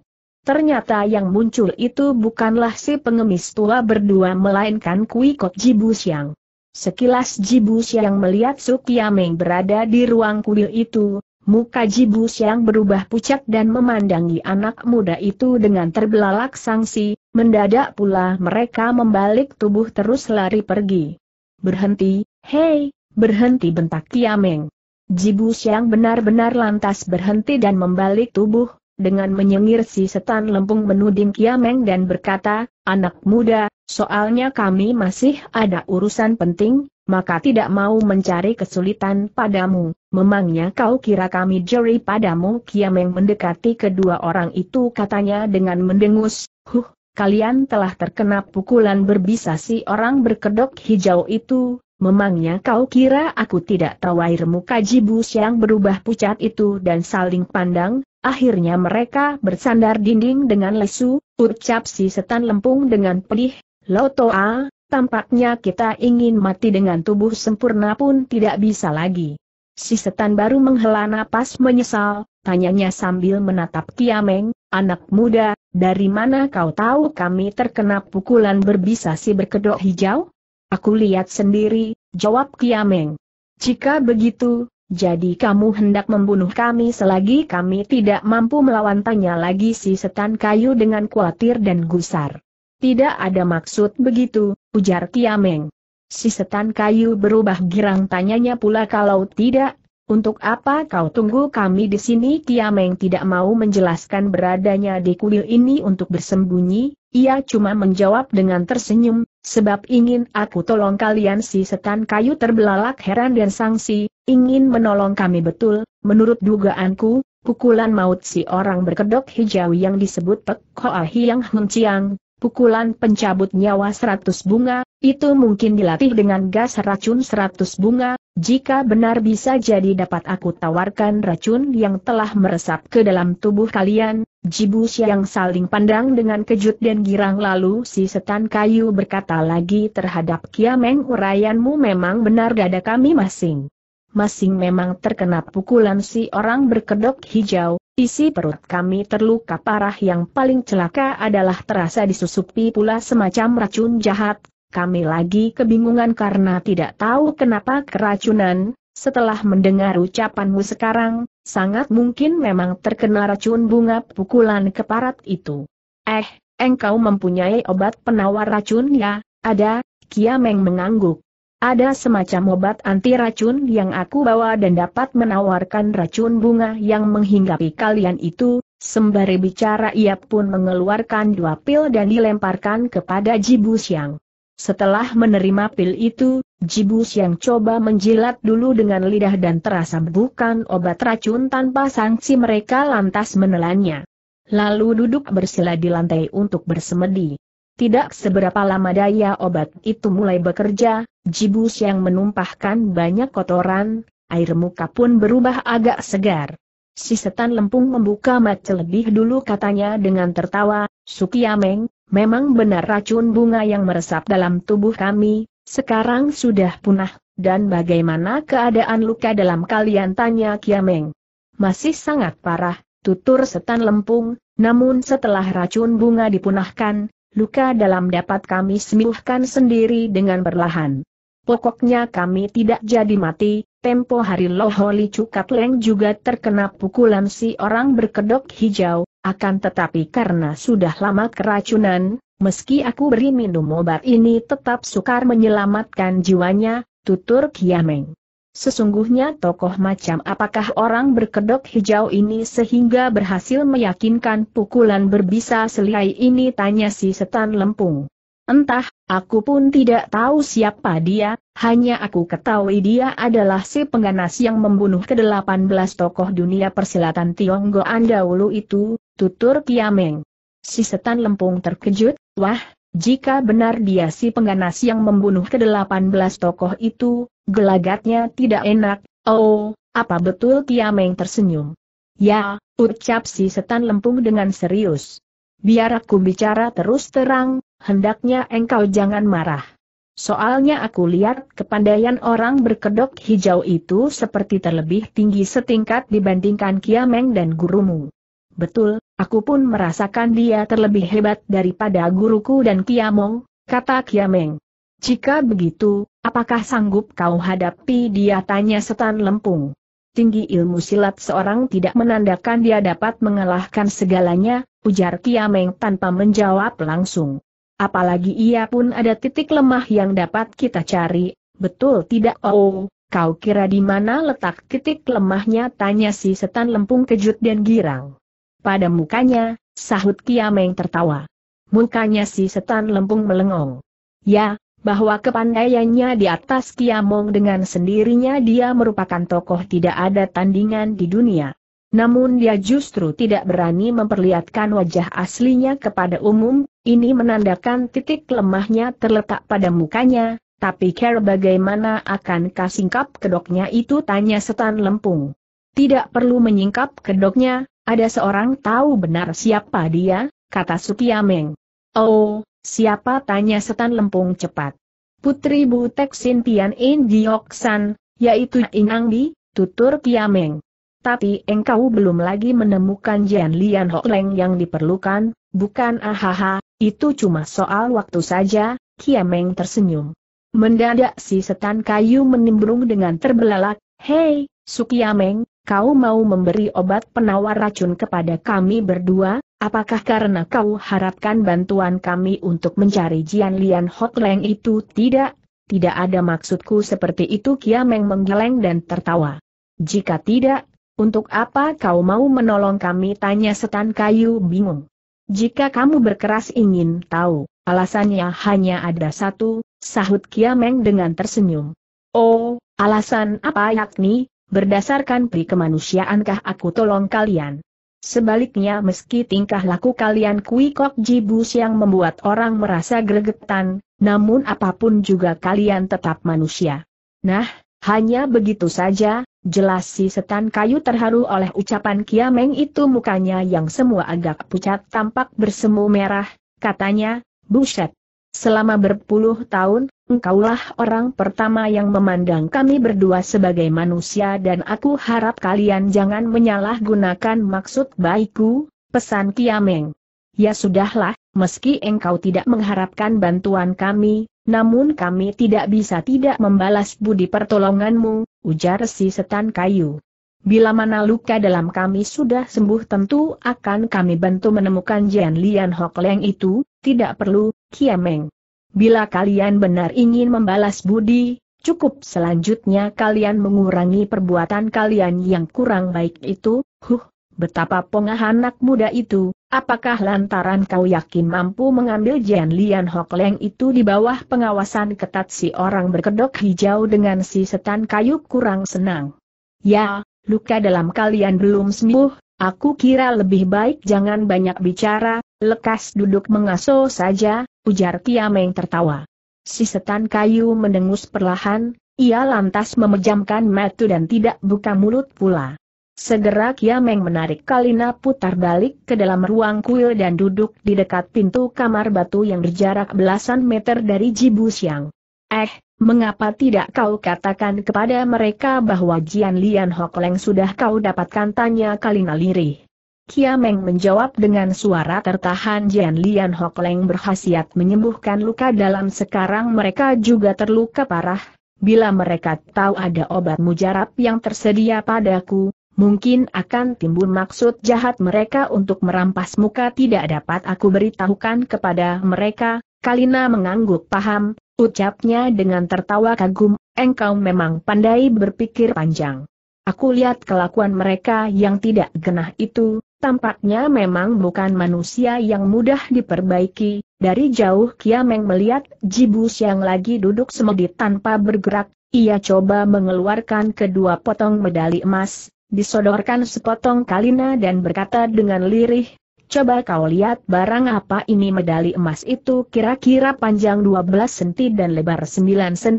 Ternyata yang muncul itu bukanlah si pengemis tua berdua melainkan Kui Kot Jibu Siang. Sekilas Jibu Siang melihat Meng berada di ruang kuil itu, muka Jibu Siang berubah pucat dan memandangi anak muda itu dengan terbelalak sangsi, mendadak pula mereka membalik tubuh terus lari pergi. Berhenti, hei, berhenti bentak Kiameng. Jibu Siang benar-benar lantas berhenti dan membalik tubuh, dengan menyengir si setan lempung menuding Kiameng dan berkata, Anak muda, soalnya kami masih ada urusan penting, maka tidak mau mencari kesulitan padamu. Memangnya kau kira kami jeri padamu? Kiameng mendekati kedua orang itu katanya dengan mendengus, Huh, kalian telah terkena pukulan berbisa si orang berkedok hijau itu, Memangnya kau kira aku tidak tahu air muka jibus yang berubah pucat itu dan saling pandang, Akhirnya mereka bersandar dinding dengan lesu, ucap si setan lempung dengan pedih, Lotoa, tampaknya kita ingin mati dengan tubuh sempurna pun tidak bisa lagi. Si setan baru menghela napas menyesal, tanyanya sambil menatap Kiameng, anak muda, dari mana kau tahu kami terkena pukulan berbisa si berkedok hijau? Aku lihat sendiri, jawab Kiameng. Jika begitu, jadi kamu hendak membunuh kami selagi kami tidak mampu melawan tanya lagi si setan kayu dengan khawatir dan gusar. Tidak ada maksud begitu, ujar Tiameng. Si setan kayu berubah girang tanyanya pula kalau tidak, untuk apa kau tunggu kami di sini? Tiameng tidak mau menjelaskan beradanya di kuil ini untuk bersembunyi, ia cuma menjawab dengan tersenyum, sebab ingin aku tolong kalian si setan kayu terbelalak heran dan sangsi, ingin menolong kami betul, menurut dugaanku, pukulan maut si orang berkedok hijau yang disebut Pek Hoa Hiang hunciang, pukulan pencabut nyawa seratus bunga, itu mungkin dilatih dengan gas racun seratus bunga, jika benar bisa jadi dapat aku tawarkan racun yang telah meresap ke dalam tubuh kalian, Jibu Xiang saling pandang dengan kejut dan girang lalu si setan kayu berkata lagi terhadap Kiameng urayanmu memang benar dada kami masing. Masing memang terkena pukulan si orang berkedok hijau, isi perut kami terluka parah yang paling celaka adalah terasa disusupi pula semacam racun jahat, kami lagi kebingungan karena tidak tahu kenapa keracunan, setelah mendengar ucapanmu sekarang, sangat mungkin memang terkena racun bunga pukulan keparat itu. Eh, engkau mempunyai obat penawar racun ya? Ada, Kiameng mengangguk. Ada semacam obat anti racun yang aku bawa dan dapat menawarkan racun bunga yang menghinggapi kalian itu, sembari bicara ia pun mengeluarkan dua pil dan dilemparkan kepada Jibu Siang. Setelah menerima pil itu, Jibus yang coba menjilat dulu dengan lidah dan terasa bukan obat racun tanpa sanksi mereka lantas menelannya. Lalu duduk bersila di lantai untuk bersemedi. Tidak seberapa lama daya obat itu mulai bekerja, Jibus yang menumpahkan banyak kotoran, air muka pun berubah agak segar. Si setan lempung membuka mata lebih dulu katanya dengan tertawa, Sukiameng, Memang benar racun bunga yang meresap dalam tubuh kami, sekarang sudah punah, dan bagaimana keadaan luka dalam kalian tanya Kiameng. Masih sangat parah, tutur setan lempung, namun setelah racun bunga dipunahkan, luka dalam dapat kami sembuhkan sendiri dengan perlahan. Pokoknya kami tidak jadi mati, tempo hari Loholi Leng juga terkena pukulan si orang berkedok hijau, akan tetapi karena sudah lama keracunan, meski aku beri minum obat ini tetap sukar menyelamatkan jiwanya, tutur Kiameng. Sesungguhnya tokoh macam apakah orang berkedok hijau ini sehingga berhasil meyakinkan pukulan berbisa selihai ini tanya si setan lempung. Entah, aku pun tidak tahu siapa dia, hanya aku ketahui dia adalah si pengganas yang membunuh ke-18 tokoh dunia persilatan Tionggoan dahulu itu, tutur Kiameng. Si setan lempung terkejut, wah, jika benar dia si pengganas yang membunuh ke-18 tokoh itu, gelagatnya tidak enak, oh, apa betul Kiameng tersenyum? Ya, ucap si setan lempung dengan serius. Biar aku bicara terus terang, hendaknya engkau jangan marah. Soalnya aku lihat kepandaian orang berkedok hijau itu seperti terlebih tinggi setingkat dibandingkan Kiameng dan gurumu. Betul, aku pun merasakan dia terlebih hebat daripada guruku dan Kiamong, kata Kiameng. Jika begitu, apakah sanggup kau hadapi dia tanya setan lempung. Tinggi ilmu silat seorang tidak menandakan dia dapat mengalahkan segalanya, ujar Kiameng tanpa menjawab langsung. Apalagi ia pun ada titik lemah yang dapat kita cari, betul tidak? Oh, kau kira di mana letak titik lemahnya? Tanya si setan lempung kejut dan girang pada mukanya, sahut Kiameng tertawa. Mukanya si setan lempung melengong. Ya, bahwa kepandaiannya di atas Kiamong dengan sendirinya dia merupakan tokoh tidak ada tandingan di dunia. Namun dia justru tidak berani memperlihatkan wajah aslinya kepada umum, ini menandakan titik lemahnya terletak pada mukanya, tapi care bagaimana akan kasingkap kedoknya itu tanya setan lempung. Tidak perlu menyingkap kedoknya, ada seorang tahu benar siapa dia, kata Sukiameng. Oh, siapa tanya setan lempung cepat. Putri Butek sintian Tian In Gioksan, yaitu Inang Di, tutur Kiameng. Tapi engkau belum lagi menemukan Jian Lian Ho Leng yang diperlukan, bukan ahaha, itu cuma soal waktu saja, Kiameng tersenyum. Mendadak si setan kayu menimbrung dengan terbelalak, Hei, Sukiameng, kau mau memberi obat penawar racun kepada kami berdua, apakah karena kau harapkan bantuan kami untuk mencari Jian Lian Hotleng itu tidak? Tidak ada maksudku seperti itu Kiameng menggeleng dan tertawa. Jika tidak, untuk apa kau mau menolong kami tanya setan kayu bingung. Jika kamu berkeras ingin tahu, alasannya hanya ada satu, sahut Kiameng dengan tersenyum. Oh, alasan apa yakni, berdasarkan pri kemanusiaankah aku tolong kalian. Sebaliknya meski tingkah laku kalian kui kok jibus yang membuat orang merasa gregetan, namun apapun juga kalian tetap manusia. Nah, hanya begitu saja, jelas si setan kayu terharu oleh ucapan Kiameng itu mukanya yang semua agak pucat tampak bersemu merah, katanya, buset. Selama berpuluh tahun, Engkaulah orang pertama yang memandang kami berdua sebagai manusia dan aku harap kalian jangan menyalahgunakan maksud baikku, pesan Kiameng. Ya sudahlah, meski engkau tidak mengharapkan bantuan kami, namun kami tidak bisa tidak membalas budi pertolonganmu, ujar si setan kayu. Bila mana luka dalam kami sudah sembuh tentu akan kami bantu menemukan Jian Lian Hok Leng itu, tidak perlu, Kiameng. Bila kalian benar ingin membalas budi, cukup selanjutnya kalian mengurangi perbuatan kalian yang kurang baik itu, huh, betapa pongah anak muda itu, apakah lantaran kau yakin mampu mengambil Jian Lian Hok Leng itu di bawah pengawasan ketat si orang berkedok hijau dengan si setan kayu kurang senang. Ya, luka dalam kalian belum sembuh, Aku kira lebih baik jangan banyak bicara, lekas duduk mengaso saja, ujar Kiameng tertawa. Si setan kayu mendengus perlahan, ia lantas memejamkan mata dan tidak buka mulut pula. Segera Kiameng menarik Kalina putar balik ke dalam ruang kuil dan duduk di dekat pintu kamar batu yang berjarak belasan meter dari Jibu Siang. Eh, Mengapa tidak kau katakan kepada mereka bahwa Jian Lian Hok Leng sudah kau dapatkan tanya Kalina Liri. Kiameng menjawab dengan suara tertahan Jian Lian Hok Leng berhasiat menyembuhkan luka dalam sekarang mereka juga terluka parah. Bila mereka tahu ada obat mujarab yang tersedia padaku, mungkin akan timbul maksud jahat mereka untuk merampas muka tidak dapat aku beritahukan kepada mereka. Kalina mengangguk paham, Ucapnya dengan tertawa kagum, engkau memang pandai berpikir panjang. Aku lihat kelakuan mereka yang tidak genah itu, tampaknya memang bukan manusia yang mudah diperbaiki. Dari jauh Kiameng melihat Jibus yang lagi duduk semedi tanpa bergerak, ia coba mengeluarkan kedua potong medali emas, disodorkan sepotong kalina dan berkata dengan lirih, Coba kau lihat barang apa ini medali emas itu kira-kira panjang 12 cm dan lebar 9 cm,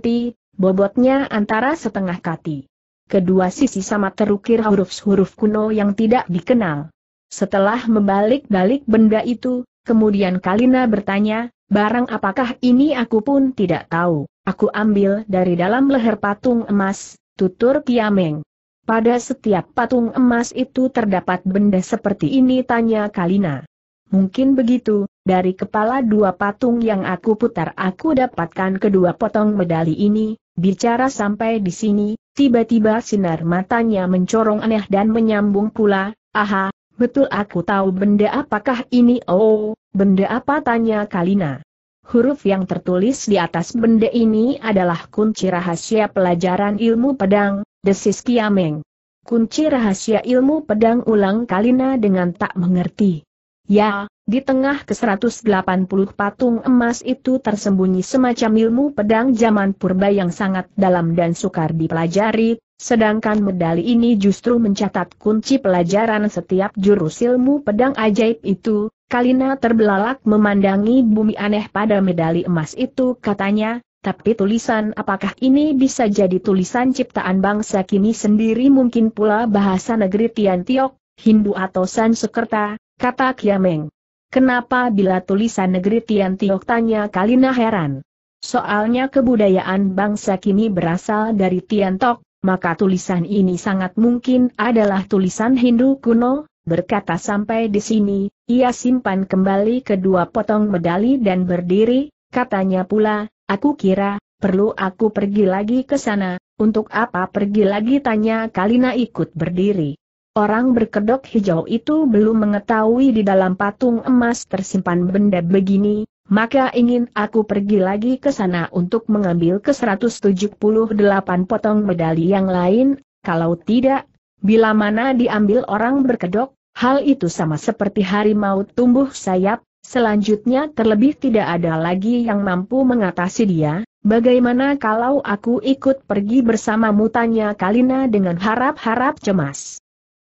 bobotnya antara setengah kati. Kedua sisi sama terukir huruf-huruf kuno yang tidak dikenal. Setelah membalik-balik benda itu, kemudian Kalina bertanya, barang apakah ini aku pun tidak tahu, aku ambil dari dalam leher patung emas, tutur Kiameng. Pada setiap patung emas itu terdapat benda seperti ini tanya Kalina. Mungkin begitu, dari kepala dua patung yang aku putar aku dapatkan kedua potong medali ini, bicara sampai di sini, tiba-tiba sinar matanya mencorong aneh dan menyambung pula, aha, betul aku tahu benda apakah ini oh, benda apa tanya Kalina. Huruf yang tertulis di atas benda ini adalah kunci rahasia pelajaran ilmu pedang, Desis Kiameng. Kunci rahasia ilmu pedang ulang Kalina dengan tak mengerti. Ya, di tengah ke-180 patung emas itu tersembunyi semacam ilmu pedang zaman purba yang sangat dalam dan sukar dipelajari, sedangkan medali ini justru mencatat kunci pelajaran setiap jurus ilmu pedang ajaib itu, Kalina terbelalak memandangi bumi aneh pada medali emas itu katanya, tapi tulisan apakah ini bisa jadi tulisan ciptaan bangsa kini sendiri mungkin pula bahasa negeri Tiantiok, Hindu atau Sanskerta, kata Kiameng. Kenapa bila tulisan negeri Tiantiok tanya Kalina heran? Soalnya kebudayaan bangsa kini berasal dari Tiantok, maka tulisan ini sangat mungkin adalah tulisan Hindu kuno, berkata sampai di sini, ia simpan kembali kedua potong medali dan berdiri, katanya pula, Aku kira, perlu aku pergi lagi ke sana, untuk apa pergi lagi tanya Kalina ikut berdiri. Orang berkedok hijau itu belum mengetahui di dalam patung emas tersimpan benda begini, maka ingin aku pergi lagi ke sana untuk mengambil ke 178 potong medali yang lain, kalau tidak, bila mana diambil orang berkedok, hal itu sama seperti harimau tumbuh sayap, Selanjutnya terlebih tidak ada lagi yang mampu mengatasi dia, bagaimana kalau aku ikut pergi bersamamu tanya Kalina dengan harap-harap cemas.